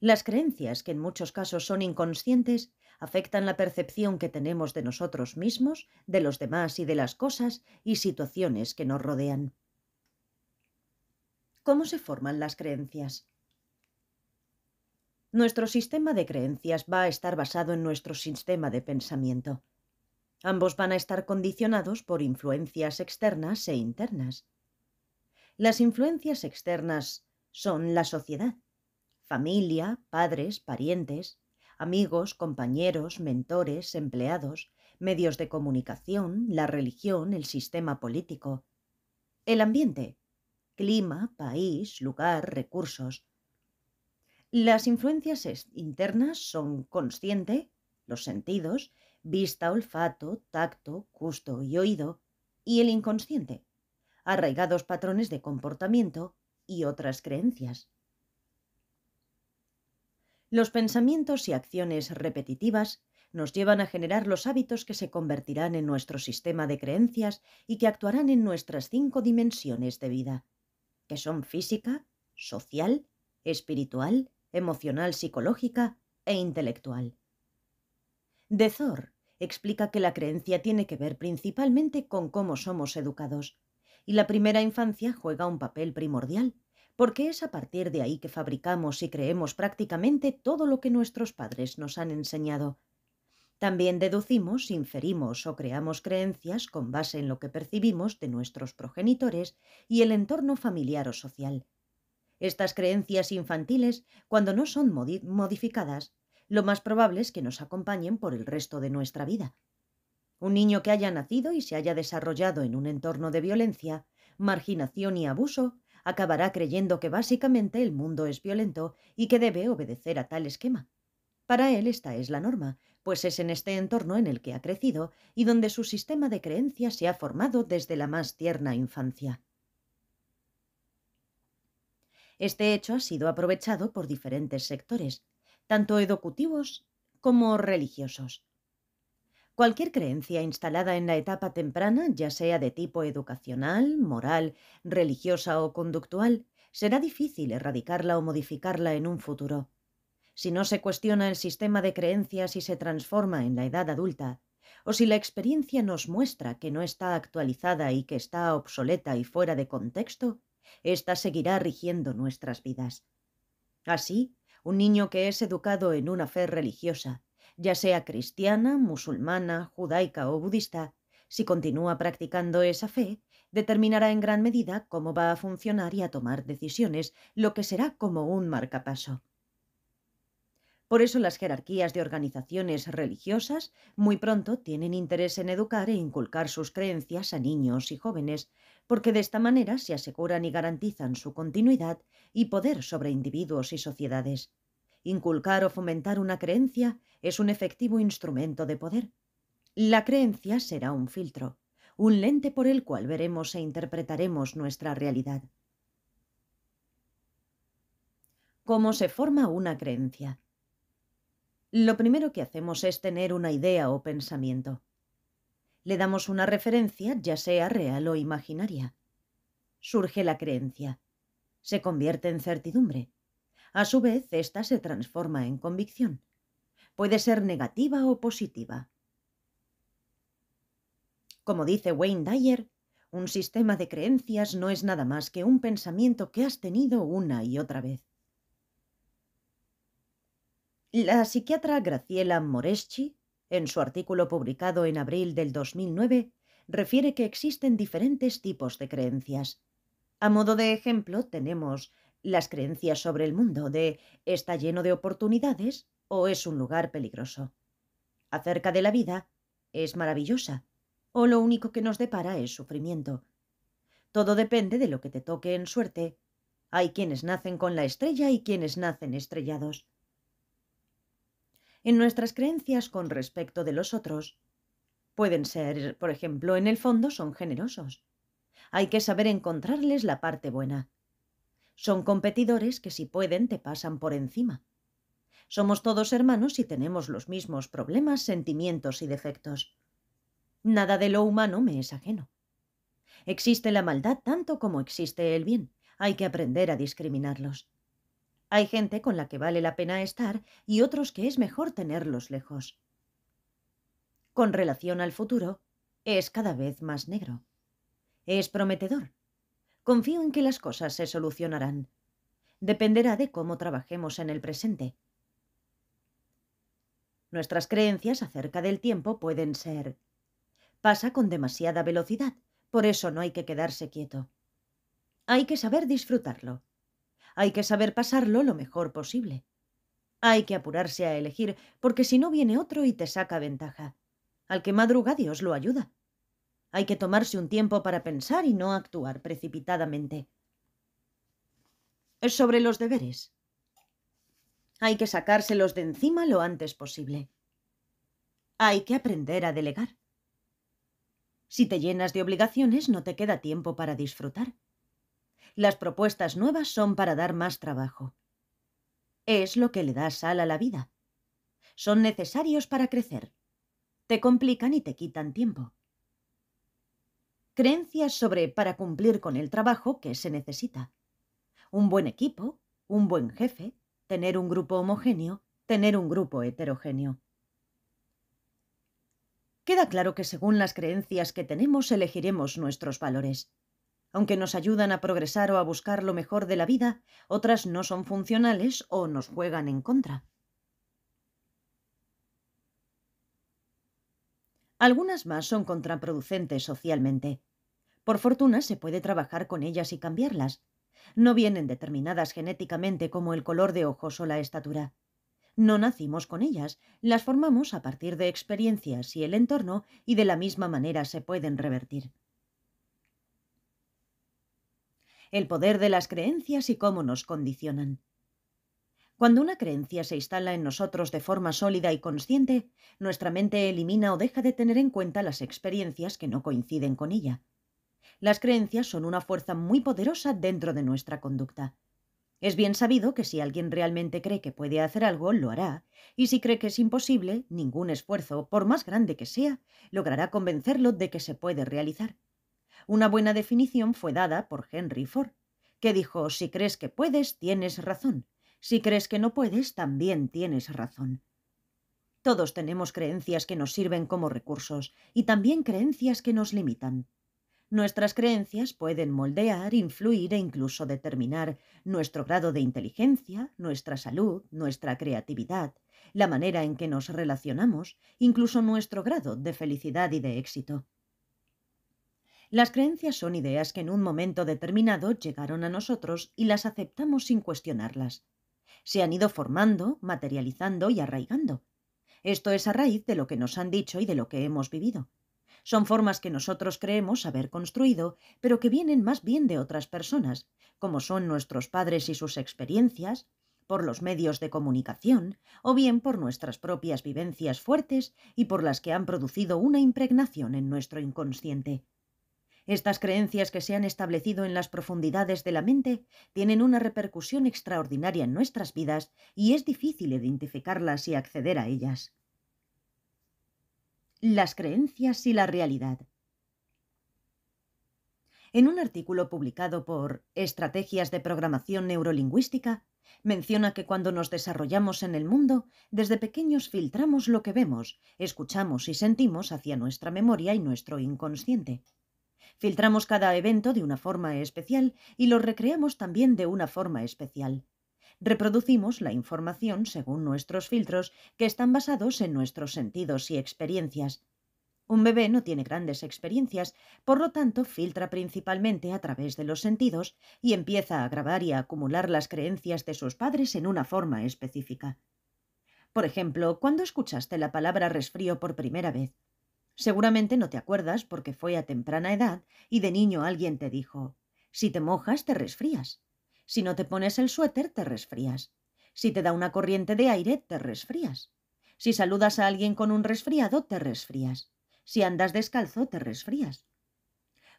Las creencias, que en muchos casos son inconscientes, afectan la percepción que tenemos de nosotros mismos, de los demás y de las cosas y situaciones que nos rodean. ¿Cómo se forman las creencias? Nuestro sistema de creencias va a estar basado en nuestro sistema de pensamiento. Ambos van a estar condicionados por influencias externas e internas. Las influencias externas son la sociedad, familia, padres, parientes, amigos, compañeros, mentores, empleados, medios de comunicación, la religión, el sistema político, el ambiente, clima, país, lugar, recursos. Las influencias internas son consciente, los sentidos, vista, olfato, tacto, gusto y oído, y el inconsciente, arraigados patrones de comportamiento y otras creencias. Los pensamientos y acciones repetitivas nos llevan a generar los hábitos que se convertirán en nuestro sistema de creencias y que actuarán en nuestras cinco dimensiones de vida, que son física, social, espiritual, emocional, psicológica e intelectual. De Thor explica que la creencia tiene que ver principalmente con cómo somos educados, y la primera infancia juega un papel primordial porque es a partir de ahí que fabricamos y creemos prácticamente todo lo que nuestros padres nos han enseñado. También deducimos, inferimos o creamos creencias con base en lo que percibimos de nuestros progenitores y el entorno familiar o social. Estas creencias infantiles, cuando no son modificadas, lo más probable es que nos acompañen por el resto de nuestra vida. Un niño que haya nacido y se haya desarrollado en un entorno de violencia, marginación y abuso acabará creyendo que básicamente el mundo es violento y que debe obedecer a tal esquema. Para él esta es la norma, pues es en este entorno en el que ha crecido y donde su sistema de creencias se ha formado desde la más tierna infancia. Este hecho ha sido aprovechado por diferentes sectores, tanto educativos como religiosos. Cualquier creencia instalada en la etapa temprana, ya sea de tipo educacional, moral, religiosa o conductual, será difícil erradicarla o modificarla en un futuro. Si no se cuestiona el sistema de creencias y se transforma en la edad adulta, o si la experiencia nos muestra que no está actualizada y que está obsoleta y fuera de contexto, ésta seguirá rigiendo nuestras vidas. Así, un niño que es educado en una fe religiosa ya sea cristiana, musulmana, judaica o budista, si continúa practicando esa fe, determinará en gran medida cómo va a funcionar y a tomar decisiones, lo que será como un marcapaso. Por eso las jerarquías de organizaciones religiosas muy pronto tienen interés en educar e inculcar sus creencias a niños y jóvenes, porque de esta manera se aseguran y garantizan su continuidad y poder sobre individuos y sociedades. Inculcar o fomentar una creencia es un efectivo instrumento de poder. La creencia será un filtro, un lente por el cual veremos e interpretaremos nuestra realidad. ¿Cómo se forma una creencia? Lo primero que hacemos es tener una idea o pensamiento. Le damos una referencia, ya sea real o imaginaria. Surge la creencia. Se convierte en certidumbre. A su vez, ésta se transforma en convicción. Puede ser negativa o positiva. Como dice Wayne Dyer, un sistema de creencias no es nada más que un pensamiento que has tenido una y otra vez. La psiquiatra Graciela Moreschi, en su artículo publicado en abril del 2009, refiere que existen diferentes tipos de creencias. A modo de ejemplo, tenemos las creencias sobre el mundo de está lleno de oportunidades o es un lugar peligroso. Acerca de la vida, es maravillosa o lo único que nos depara es sufrimiento. Todo depende de lo que te toque en suerte. Hay quienes nacen con la estrella y quienes nacen estrellados. En nuestras creencias con respecto de los otros, pueden ser, por ejemplo, en el fondo son generosos. Hay que saber encontrarles la parte buena. Son competidores que si pueden te pasan por encima. Somos todos hermanos y tenemos los mismos problemas, sentimientos y defectos. Nada de lo humano me es ajeno. Existe la maldad tanto como existe el bien. Hay que aprender a discriminarlos. Hay gente con la que vale la pena estar y otros que es mejor tenerlos lejos. Con relación al futuro, es cada vez más negro. Es prometedor, Confío en que las cosas se solucionarán. Dependerá de cómo trabajemos en el presente. Nuestras creencias acerca del tiempo pueden ser pasa con demasiada velocidad, por eso no hay que quedarse quieto. Hay que saber disfrutarlo. Hay que saber pasarlo lo mejor posible. Hay que apurarse a elegir, porque si no viene otro y te saca ventaja. Al que madruga Dios lo ayuda. Hay que tomarse un tiempo para pensar y no actuar precipitadamente. Es Sobre los deberes. Hay que sacárselos de encima lo antes posible. Hay que aprender a delegar. Si te llenas de obligaciones no te queda tiempo para disfrutar. Las propuestas nuevas son para dar más trabajo. Es lo que le da sal a la vida. Son necesarios para crecer. Te complican y te quitan tiempo creencias sobre para cumplir con el trabajo que se necesita. Un buen equipo, un buen jefe, tener un grupo homogéneo, tener un grupo heterogéneo. Queda claro que según las creencias que tenemos elegiremos nuestros valores. Aunque nos ayudan a progresar o a buscar lo mejor de la vida, otras no son funcionales o nos juegan en contra. Algunas más son contraproducentes socialmente. Por fortuna se puede trabajar con ellas y cambiarlas. No vienen determinadas genéticamente como el color de ojos o la estatura. No nacimos con ellas, las formamos a partir de experiencias y el entorno y de la misma manera se pueden revertir. El poder de las creencias y cómo nos condicionan. Cuando una creencia se instala en nosotros de forma sólida y consciente, nuestra mente elimina o deja de tener en cuenta las experiencias que no coinciden con ella. Las creencias son una fuerza muy poderosa dentro de nuestra conducta. Es bien sabido que si alguien realmente cree que puede hacer algo, lo hará, y si cree que es imposible, ningún esfuerzo, por más grande que sea, logrará convencerlo de que se puede realizar. Una buena definición fue dada por Henry Ford, que dijo, si crees que puedes, tienes razón, si crees que no puedes, también tienes razón. Todos tenemos creencias que nos sirven como recursos y también creencias que nos limitan. Nuestras creencias pueden moldear, influir e incluso determinar nuestro grado de inteligencia, nuestra salud, nuestra creatividad, la manera en que nos relacionamos, incluso nuestro grado de felicidad y de éxito. Las creencias son ideas que en un momento determinado llegaron a nosotros y las aceptamos sin cuestionarlas se han ido formando, materializando y arraigando. Esto es a raíz de lo que nos han dicho y de lo que hemos vivido. Son formas que nosotros creemos haber construido, pero que vienen más bien de otras personas, como son nuestros padres y sus experiencias, por los medios de comunicación, o bien por nuestras propias vivencias fuertes y por las que han producido una impregnación en nuestro inconsciente. Estas creencias que se han establecido en las profundidades de la mente tienen una repercusión extraordinaria en nuestras vidas y es difícil identificarlas y acceder a ellas. Las creencias y la realidad. En un artículo publicado por Estrategias de Programación Neurolingüística, menciona que cuando nos desarrollamos en el mundo, desde pequeños filtramos lo que vemos, escuchamos y sentimos hacia nuestra memoria y nuestro inconsciente. Filtramos cada evento de una forma especial y lo recreamos también de una forma especial. Reproducimos la información según nuestros filtros, que están basados en nuestros sentidos y experiencias. Un bebé no tiene grandes experiencias, por lo tanto filtra principalmente a través de los sentidos y empieza a grabar y a acumular las creencias de sus padres en una forma específica. Por ejemplo, cuando escuchaste la palabra resfrío por primera vez? Seguramente no te acuerdas porque fue a temprana edad y de niño alguien te dijo, si te mojas te resfrías, si no te pones el suéter te resfrías, si te da una corriente de aire te resfrías, si saludas a alguien con un resfriado te resfrías, si andas descalzo te resfrías.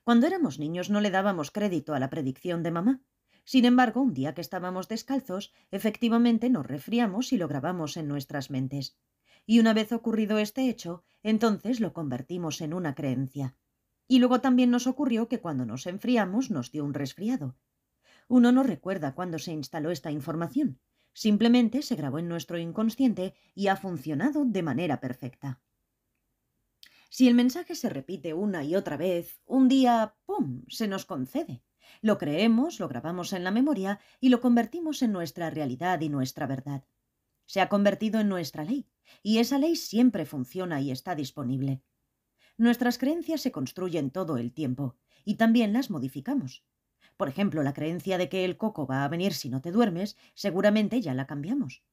Cuando éramos niños no le dábamos crédito a la predicción de mamá. Sin embargo, un día que estábamos descalzos, efectivamente nos resfriamos y lo grabamos en nuestras mentes y una vez ocurrido este hecho, entonces lo convertimos en una creencia. Y luego también nos ocurrió que cuando nos enfriamos nos dio un resfriado. Uno no recuerda cuándo se instaló esta información, simplemente se grabó en nuestro inconsciente y ha funcionado de manera perfecta. Si el mensaje se repite una y otra vez, un día, ¡pum!, se nos concede. Lo creemos, lo grabamos en la memoria y lo convertimos en nuestra realidad y nuestra verdad. Se ha convertido en nuestra ley, y esa ley siempre funciona y está disponible. Nuestras creencias se construyen todo el tiempo, y también las modificamos. Por ejemplo, la creencia de que el coco va a venir si no te duermes, seguramente ya la cambiamos.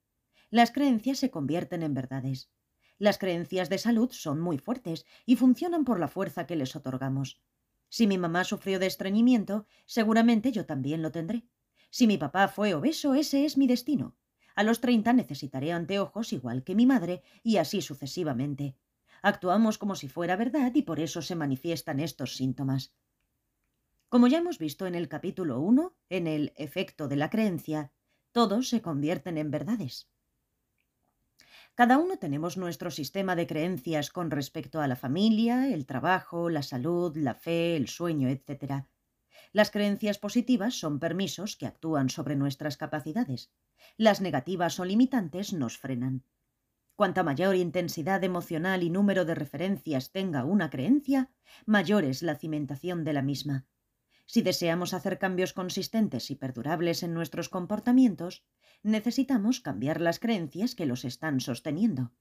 Las creencias se convierten en verdades. Las creencias de salud son muy fuertes y funcionan por la fuerza que les otorgamos. Si mi mamá sufrió de estreñimiento, seguramente yo también lo tendré. Si mi papá fue obeso, ese es mi destino. A los 30 necesitaré anteojos igual que mi madre y así sucesivamente. Actuamos como si fuera verdad y por eso se manifiestan estos síntomas. Como ya hemos visto en el capítulo 1, en el efecto de la creencia, todos se convierten en verdades. Cada uno tenemos nuestro sistema de creencias con respecto a la familia, el trabajo, la salud, la fe, el sueño, etc. Las creencias positivas son permisos que actúan sobre nuestras capacidades. Las negativas o limitantes nos frenan. Cuanta mayor intensidad emocional y número de referencias tenga una creencia, mayor es la cimentación de la misma. Si deseamos hacer cambios consistentes y perdurables en nuestros comportamientos, necesitamos cambiar las creencias que los están sosteniendo.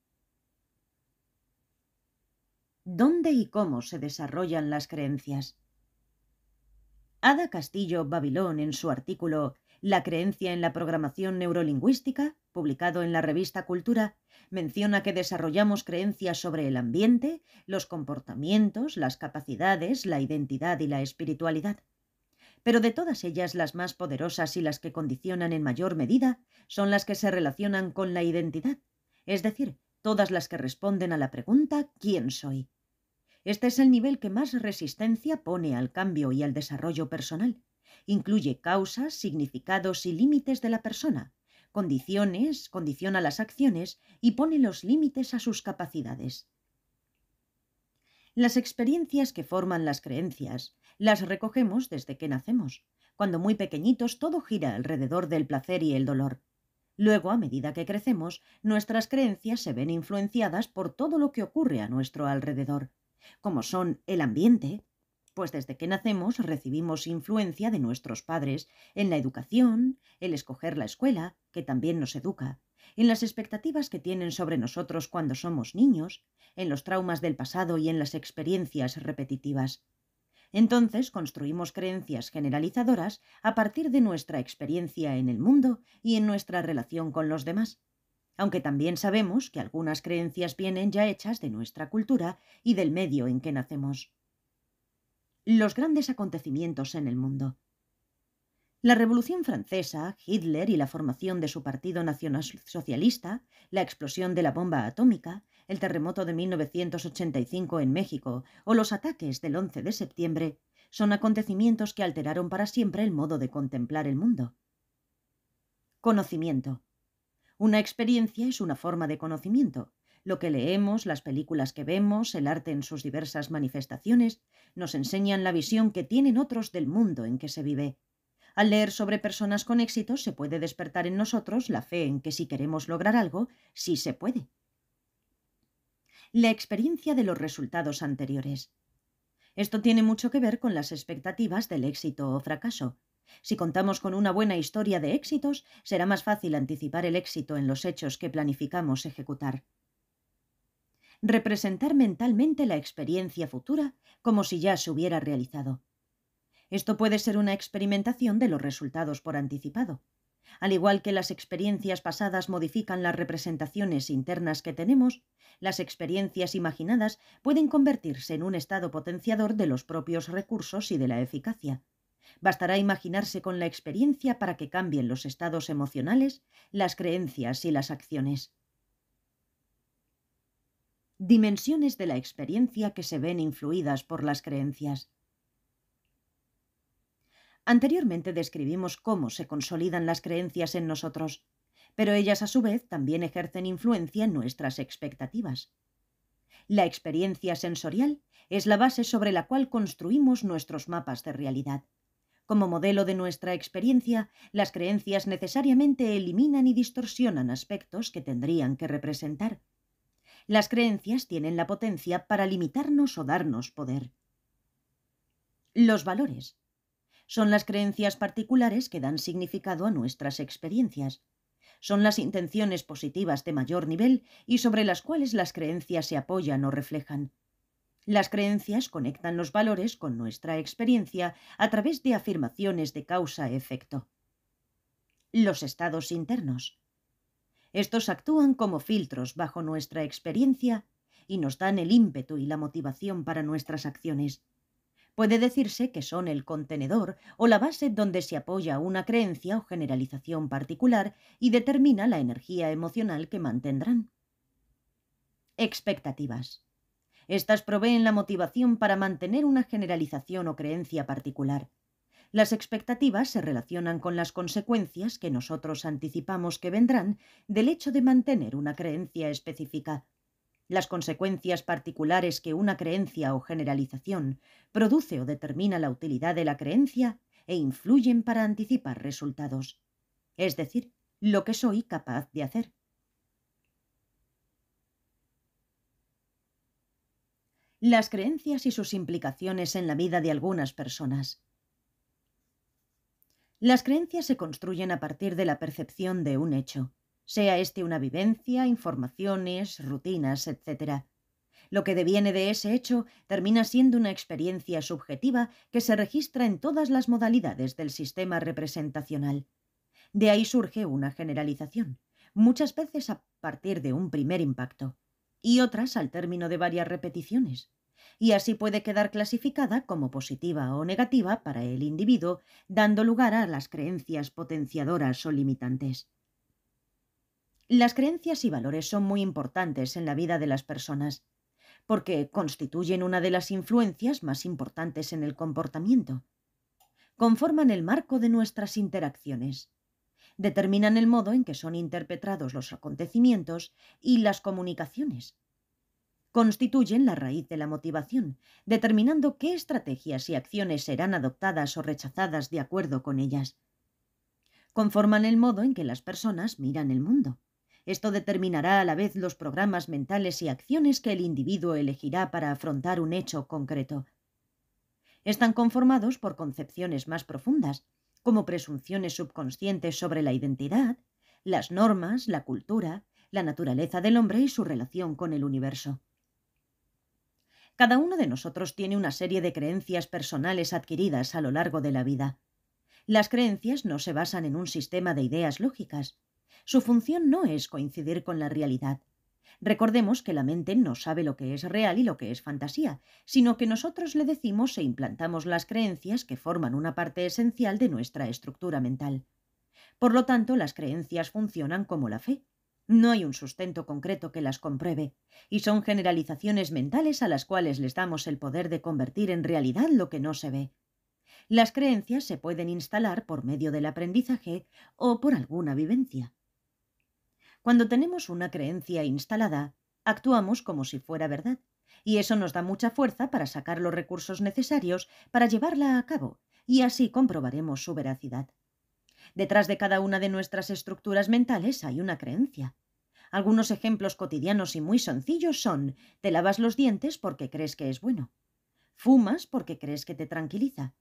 ¿Dónde y cómo se desarrollan las creencias? Ada Castillo Babilón, en su artículo La creencia en la programación neurolingüística, publicado en la revista Cultura, menciona que desarrollamos creencias sobre el ambiente, los comportamientos, las capacidades, la identidad y la espiritualidad. Pero de todas ellas las más poderosas y las que condicionan en mayor medida son las que se relacionan con la identidad, es decir, todas las que responden a la pregunta ¿quién soy? Este es el nivel que más resistencia pone al cambio y al desarrollo personal. Incluye causas, significados y límites de la persona, condiciones, condiciona las acciones y pone los límites a sus capacidades. Las experiencias que forman las creencias las recogemos desde que nacemos. Cuando muy pequeñitos todo gira alrededor del placer y el dolor. Luego, a medida que crecemos, nuestras creencias se ven influenciadas por todo lo que ocurre a nuestro alrededor como son el ambiente, pues desde que nacemos recibimos influencia de nuestros padres en la educación, el escoger la escuela, que también nos educa, en las expectativas que tienen sobre nosotros cuando somos niños, en los traumas del pasado y en las experiencias repetitivas. Entonces construimos creencias generalizadoras a partir de nuestra experiencia en el mundo y en nuestra relación con los demás aunque también sabemos que algunas creencias vienen ya hechas de nuestra cultura y del medio en que nacemos. Los grandes acontecimientos en el mundo. La Revolución Francesa, Hitler y la formación de su Partido Nacional Socialista, la explosión de la bomba atómica, el terremoto de 1985 en México o los ataques del 11 de septiembre son acontecimientos que alteraron para siempre el modo de contemplar el mundo. Conocimiento. Una experiencia es una forma de conocimiento. Lo que leemos, las películas que vemos, el arte en sus diversas manifestaciones, nos enseñan la visión que tienen otros del mundo en que se vive. Al leer sobre personas con éxito se puede despertar en nosotros la fe en que si queremos lograr algo, sí se puede. La experiencia de los resultados anteriores. Esto tiene mucho que ver con las expectativas del éxito o fracaso. Si contamos con una buena historia de éxitos, será más fácil anticipar el éxito en los hechos que planificamos ejecutar. Representar mentalmente la experiencia futura como si ya se hubiera realizado. Esto puede ser una experimentación de los resultados por anticipado. Al igual que las experiencias pasadas modifican las representaciones internas que tenemos, las experiencias imaginadas pueden convertirse en un estado potenciador de los propios recursos y de la eficacia. Bastará imaginarse con la experiencia para que cambien los estados emocionales, las creencias y las acciones. Dimensiones de la experiencia que se ven influidas por las creencias. Anteriormente describimos cómo se consolidan las creencias en nosotros, pero ellas a su vez también ejercen influencia en nuestras expectativas. La experiencia sensorial es la base sobre la cual construimos nuestros mapas de realidad. Como modelo de nuestra experiencia, las creencias necesariamente eliminan y distorsionan aspectos que tendrían que representar. Las creencias tienen la potencia para limitarnos o darnos poder. Los valores. Son las creencias particulares que dan significado a nuestras experiencias son las intenciones positivas de mayor nivel y sobre las cuales las creencias se apoyan o reflejan. Las creencias conectan los valores con nuestra experiencia a través de afirmaciones de causa-efecto. Los estados internos. Estos actúan como filtros bajo nuestra experiencia y nos dan el ímpetu y la motivación para nuestras acciones. Puede decirse que son el contenedor o la base donde se apoya una creencia o generalización particular y determina la energía emocional que mantendrán. Expectativas. Estas proveen la motivación para mantener una generalización o creencia particular. Las expectativas se relacionan con las consecuencias que nosotros anticipamos que vendrán del hecho de mantener una creencia específica. Las consecuencias particulares que una creencia o generalización produce o determina la utilidad de la creencia e influyen para anticipar resultados, es decir, lo que soy capaz de hacer. las creencias y sus implicaciones en la vida de algunas personas. Las creencias se construyen a partir de la percepción de un hecho, sea este una vivencia, informaciones, rutinas, etc. Lo que deviene de ese hecho termina siendo una experiencia subjetiva que se registra en todas las modalidades del sistema representacional. De ahí surge una generalización, muchas veces a partir de un primer impacto y otras al término de varias repeticiones, y así puede quedar clasificada como positiva o negativa para el individuo, dando lugar a las creencias potenciadoras o limitantes. Las creencias y valores son muy importantes en la vida de las personas, porque constituyen una de las influencias más importantes en el comportamiento. Conforman el marco de nuestras interacciones determinan el modo en que son interpretados los acontecimientos y las comunicaciones. Constituyen la raíz de la motivación, determinando qué estrategias y acciones serán adoptadas o rechazadas de acuerdo con ellas. Conforman el modo en que las personas miran el mundo. Esto determinará a la vez los programas mentales y acciones que el individuo elegirá para afrontar un hecho concreto. Están conformados por concepciones más profundas, como presunciones subconscientes sobre la identidad, las normas, la cultura, la naturaleza del hombre y su relación con el universo. Cada uno de nosotros tiene una serie de creencias personales adquiridas a lo largo de la vida. Las creencias no se basan en un sistema de ideas lógicas. Su función no es coincidir con la realidad. Recordemos que la mente no sabe lo que es real y lo que es fantasía, sino que nosotros le decimos e implantamos las creencias que forman una parte esencial de nuestra estructura mental. Por lo tanto, las creencias funcionan como la fe. No hay un sustento concreto que las compruebe, y son generalizaciones mentales a las cuales les damos el poder de convertir en realidad lo que no se ve. Las creencias se pueden instalar por medio del aprendizaje o por alguna vivencia. Cuando tenemos una creencia instalada, actuamos como si fuera verdad, y eso nos da mucha fuerza para sacar los recursos necesarios para llevarla a cabo, y así comprobaremos su veracidad. Detrás de cada una de nuestras estructuras mentales hay una creencia. Algunos ejemplos cotidianos y muy sencillos son te lavas los dientes porque crees que es bueno, fumas porque crees que te tranquiliza,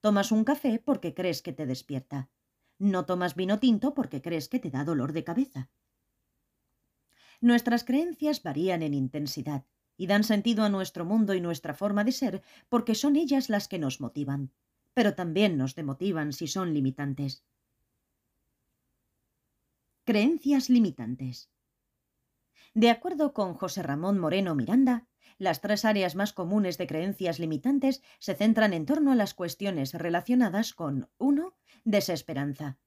tomas un café porque crees que te despierta, no tomas vino tinto porque crees que te da dolor de cabeza, Nuestras creencias varían en intensidad y dan sentido a nuestro mundo y nuestra forma de ser porque son ellas las que nos motivan, pero también nos demotivan si son limitantes. Creencias limitantes. De acuerdo con José Ramón Moreno Miranda, las tres áreas más comunes de creencias limitantes se centran en torno a las cuestiones relacionadas con 1. Desesperanza,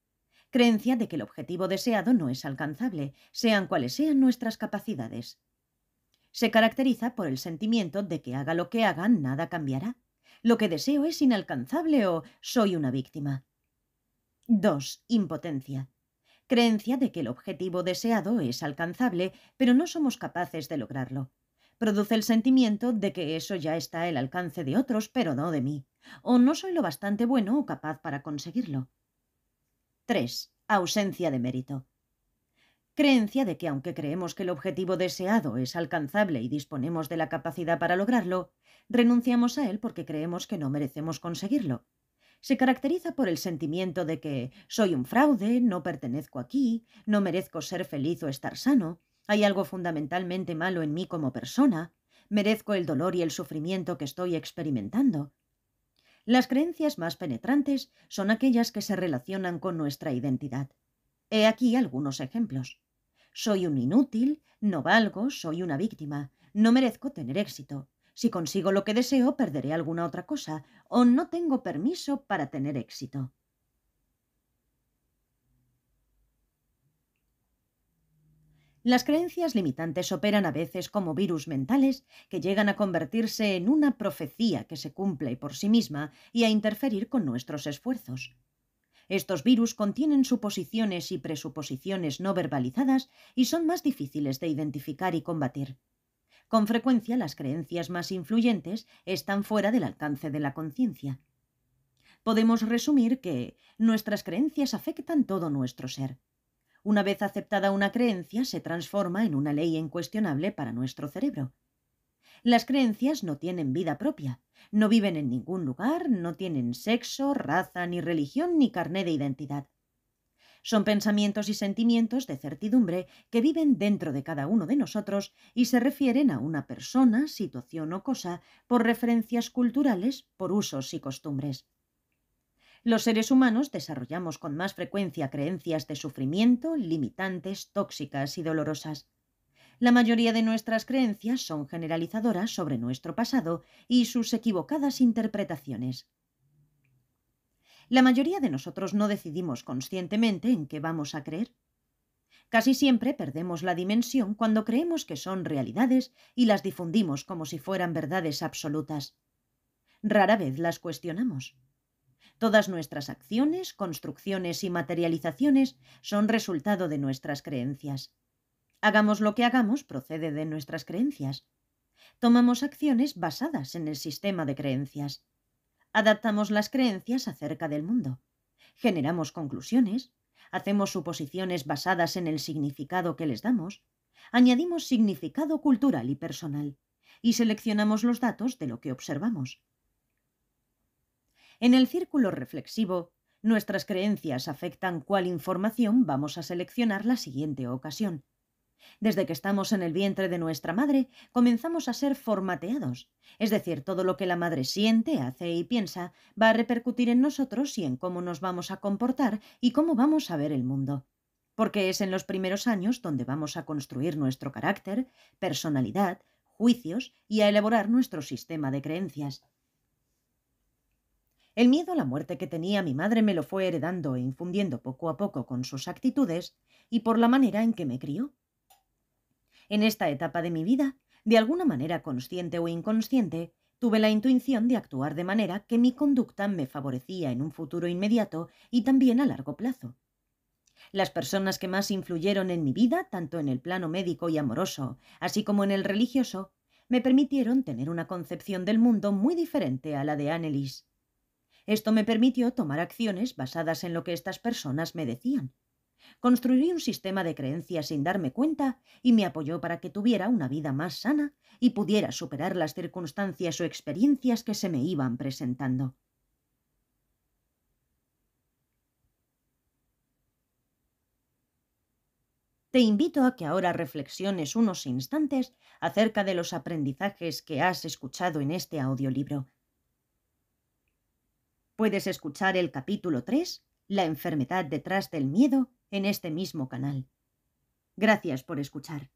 creencia de que el objetivo deseado no es alcanzable, sean cuales sean nuestras capacidades. Se caracteriza por el sentimiento de que haga lo que haga, nada cambiará. Lo que deseo es inalcanzable o soy una víctima. 2. Impotencia. Creencia de que el objetivo deseado es alcanzable, pero no somos capaces de lograrlo. Produce el sentimiento de que eso ya está al alcance de otros, pero no de mí. O no soy lo bastante bueno o capaz para conseguirlo. 3. Ausencia de mérito. Creencia de que aunque creemos que el objetivo deseado es alcanzable y disponemos de la capacidad para lograrlo, renunciamos a él porque creemos que no merecemos conseguirlo. Se caracteriza por el sentimiento de que soy un fraude, no pertenezco aquí, no merezco ser feliz o estar sano, hay algo fundamentalmente malo en mí como persona, merezco el dolor y el sufrimiento que estoy experimentando, las creencias más penetrantes son aquellas que se relacionan con nuestra identidad. He aquí algunos ejemplos. Soy un inútil, no valgo, soy una víctima, no merezco tener éxito. Si consigo lo que deseo, perderé alguna otra cosa, o no tengo permiso para tener éxito. Las creencias limitantes operan a veces como virus mentales que llegan a convertirse en una profecía que se cumple por sí misma y a interferir con nuestros esfuerzos. Estos virus contienen suposiciones y presuposiciones no verbalizadas y son más difíciles de identificar y combatir. Con frecuencia las creencias más influyentes están fuera del alcance de la conciencia. Podemos resumir que nuestras creencias afectan todo nuestro ser una vez aceptada una creencia, se transforma en una ley incuestionable para nuestro cerebro. Las creencias no tienen vida propia, no viven en ningún lugar, no tienen sexo, raza, ni religión, ni carné de identidad. Son pensamientos y sentimientos de certidumbre que viven dentro de cada uno de nosotros y se refieren a una persona, situación o cosa por referencias culturales, por usos y costumbres. Los seres humanos desarrollamos con más frecuencia creencias de sufrimiento, limitantes, tóxicas y dolorosas. La mayoría de nuestras creencias son generalizadoras sobre nuestro pasado y sus equivocadas interpretaciones. La mayoría de nosotros no decidimos conscientemente en qué vamos a creer. Casi siempre perdemos la dimensión cuando creemos que son realidades y las difundimos como si fueran verdades absolutas. Rara vez las cuestionamos. Todas nuestras acciones, construcciones y materializaciones son resultado de nuestras creencias. Hagamos lo que hagamos procede de nuestras creencias. Tomamos acciones basadas en el sistema de creencias. Adaptamos las creencias acerca del mundo. Generamos conclusiones. Hacemos suposiciones basadas en el significado que les damos. Añadimos significado cultural y personal. Y seleccionamos los datos de lo que observamos en el círculo reflexivo, nuestras creencias afectan cuál información vamos a seleccionar la siguiente ocasión. Desde que estamos en el vientre de nuestra madre, comenzamos a ser formateados, es decir, todo lo que la madre siente, hace y piensa va a repercutir en nosotros y en cómo nos vamos a comportar y cómo vamos a ver el mundo. Porque es en los primeros años donde vamos a construir nuestro carácter, personalidad, juicios y a elaborar nuestro sistema de creencias. El miedo a la muerte que tenía mi madre me lo fue heredando e infundiendo poco a poco con sus actitudes y por la manera en que me crió. En esta etapa de mi vida, de alguna manera consciente o inconsciente, tuve la intuición de actuar de manera que mi conducta me favorecía en un futuro inmediato y también a largo plazo. Las personas que más influyeron en mi vida, tanto en el plano médico y amoroso, así como en el religioso, me permitieron tener una concepción del mundo muy diferente a la de Annelies esto me permitió tomar acciones basadas en lo que estas personas me decían. Construí un sistema de creencias sin darme cuenta y me apoyó para que tuviera una vida más sana y pudiera superar las circunstancias o experiencias que se me iban presentando. Te invito a que ahora reflexiones unos instantes acerca de los aprendizajes que has escuchado en este audiolibro. Puedes escuchar el capítulo 3, La enfermedad detrás del miedo, en este mismo canal. Gracias por escuchar.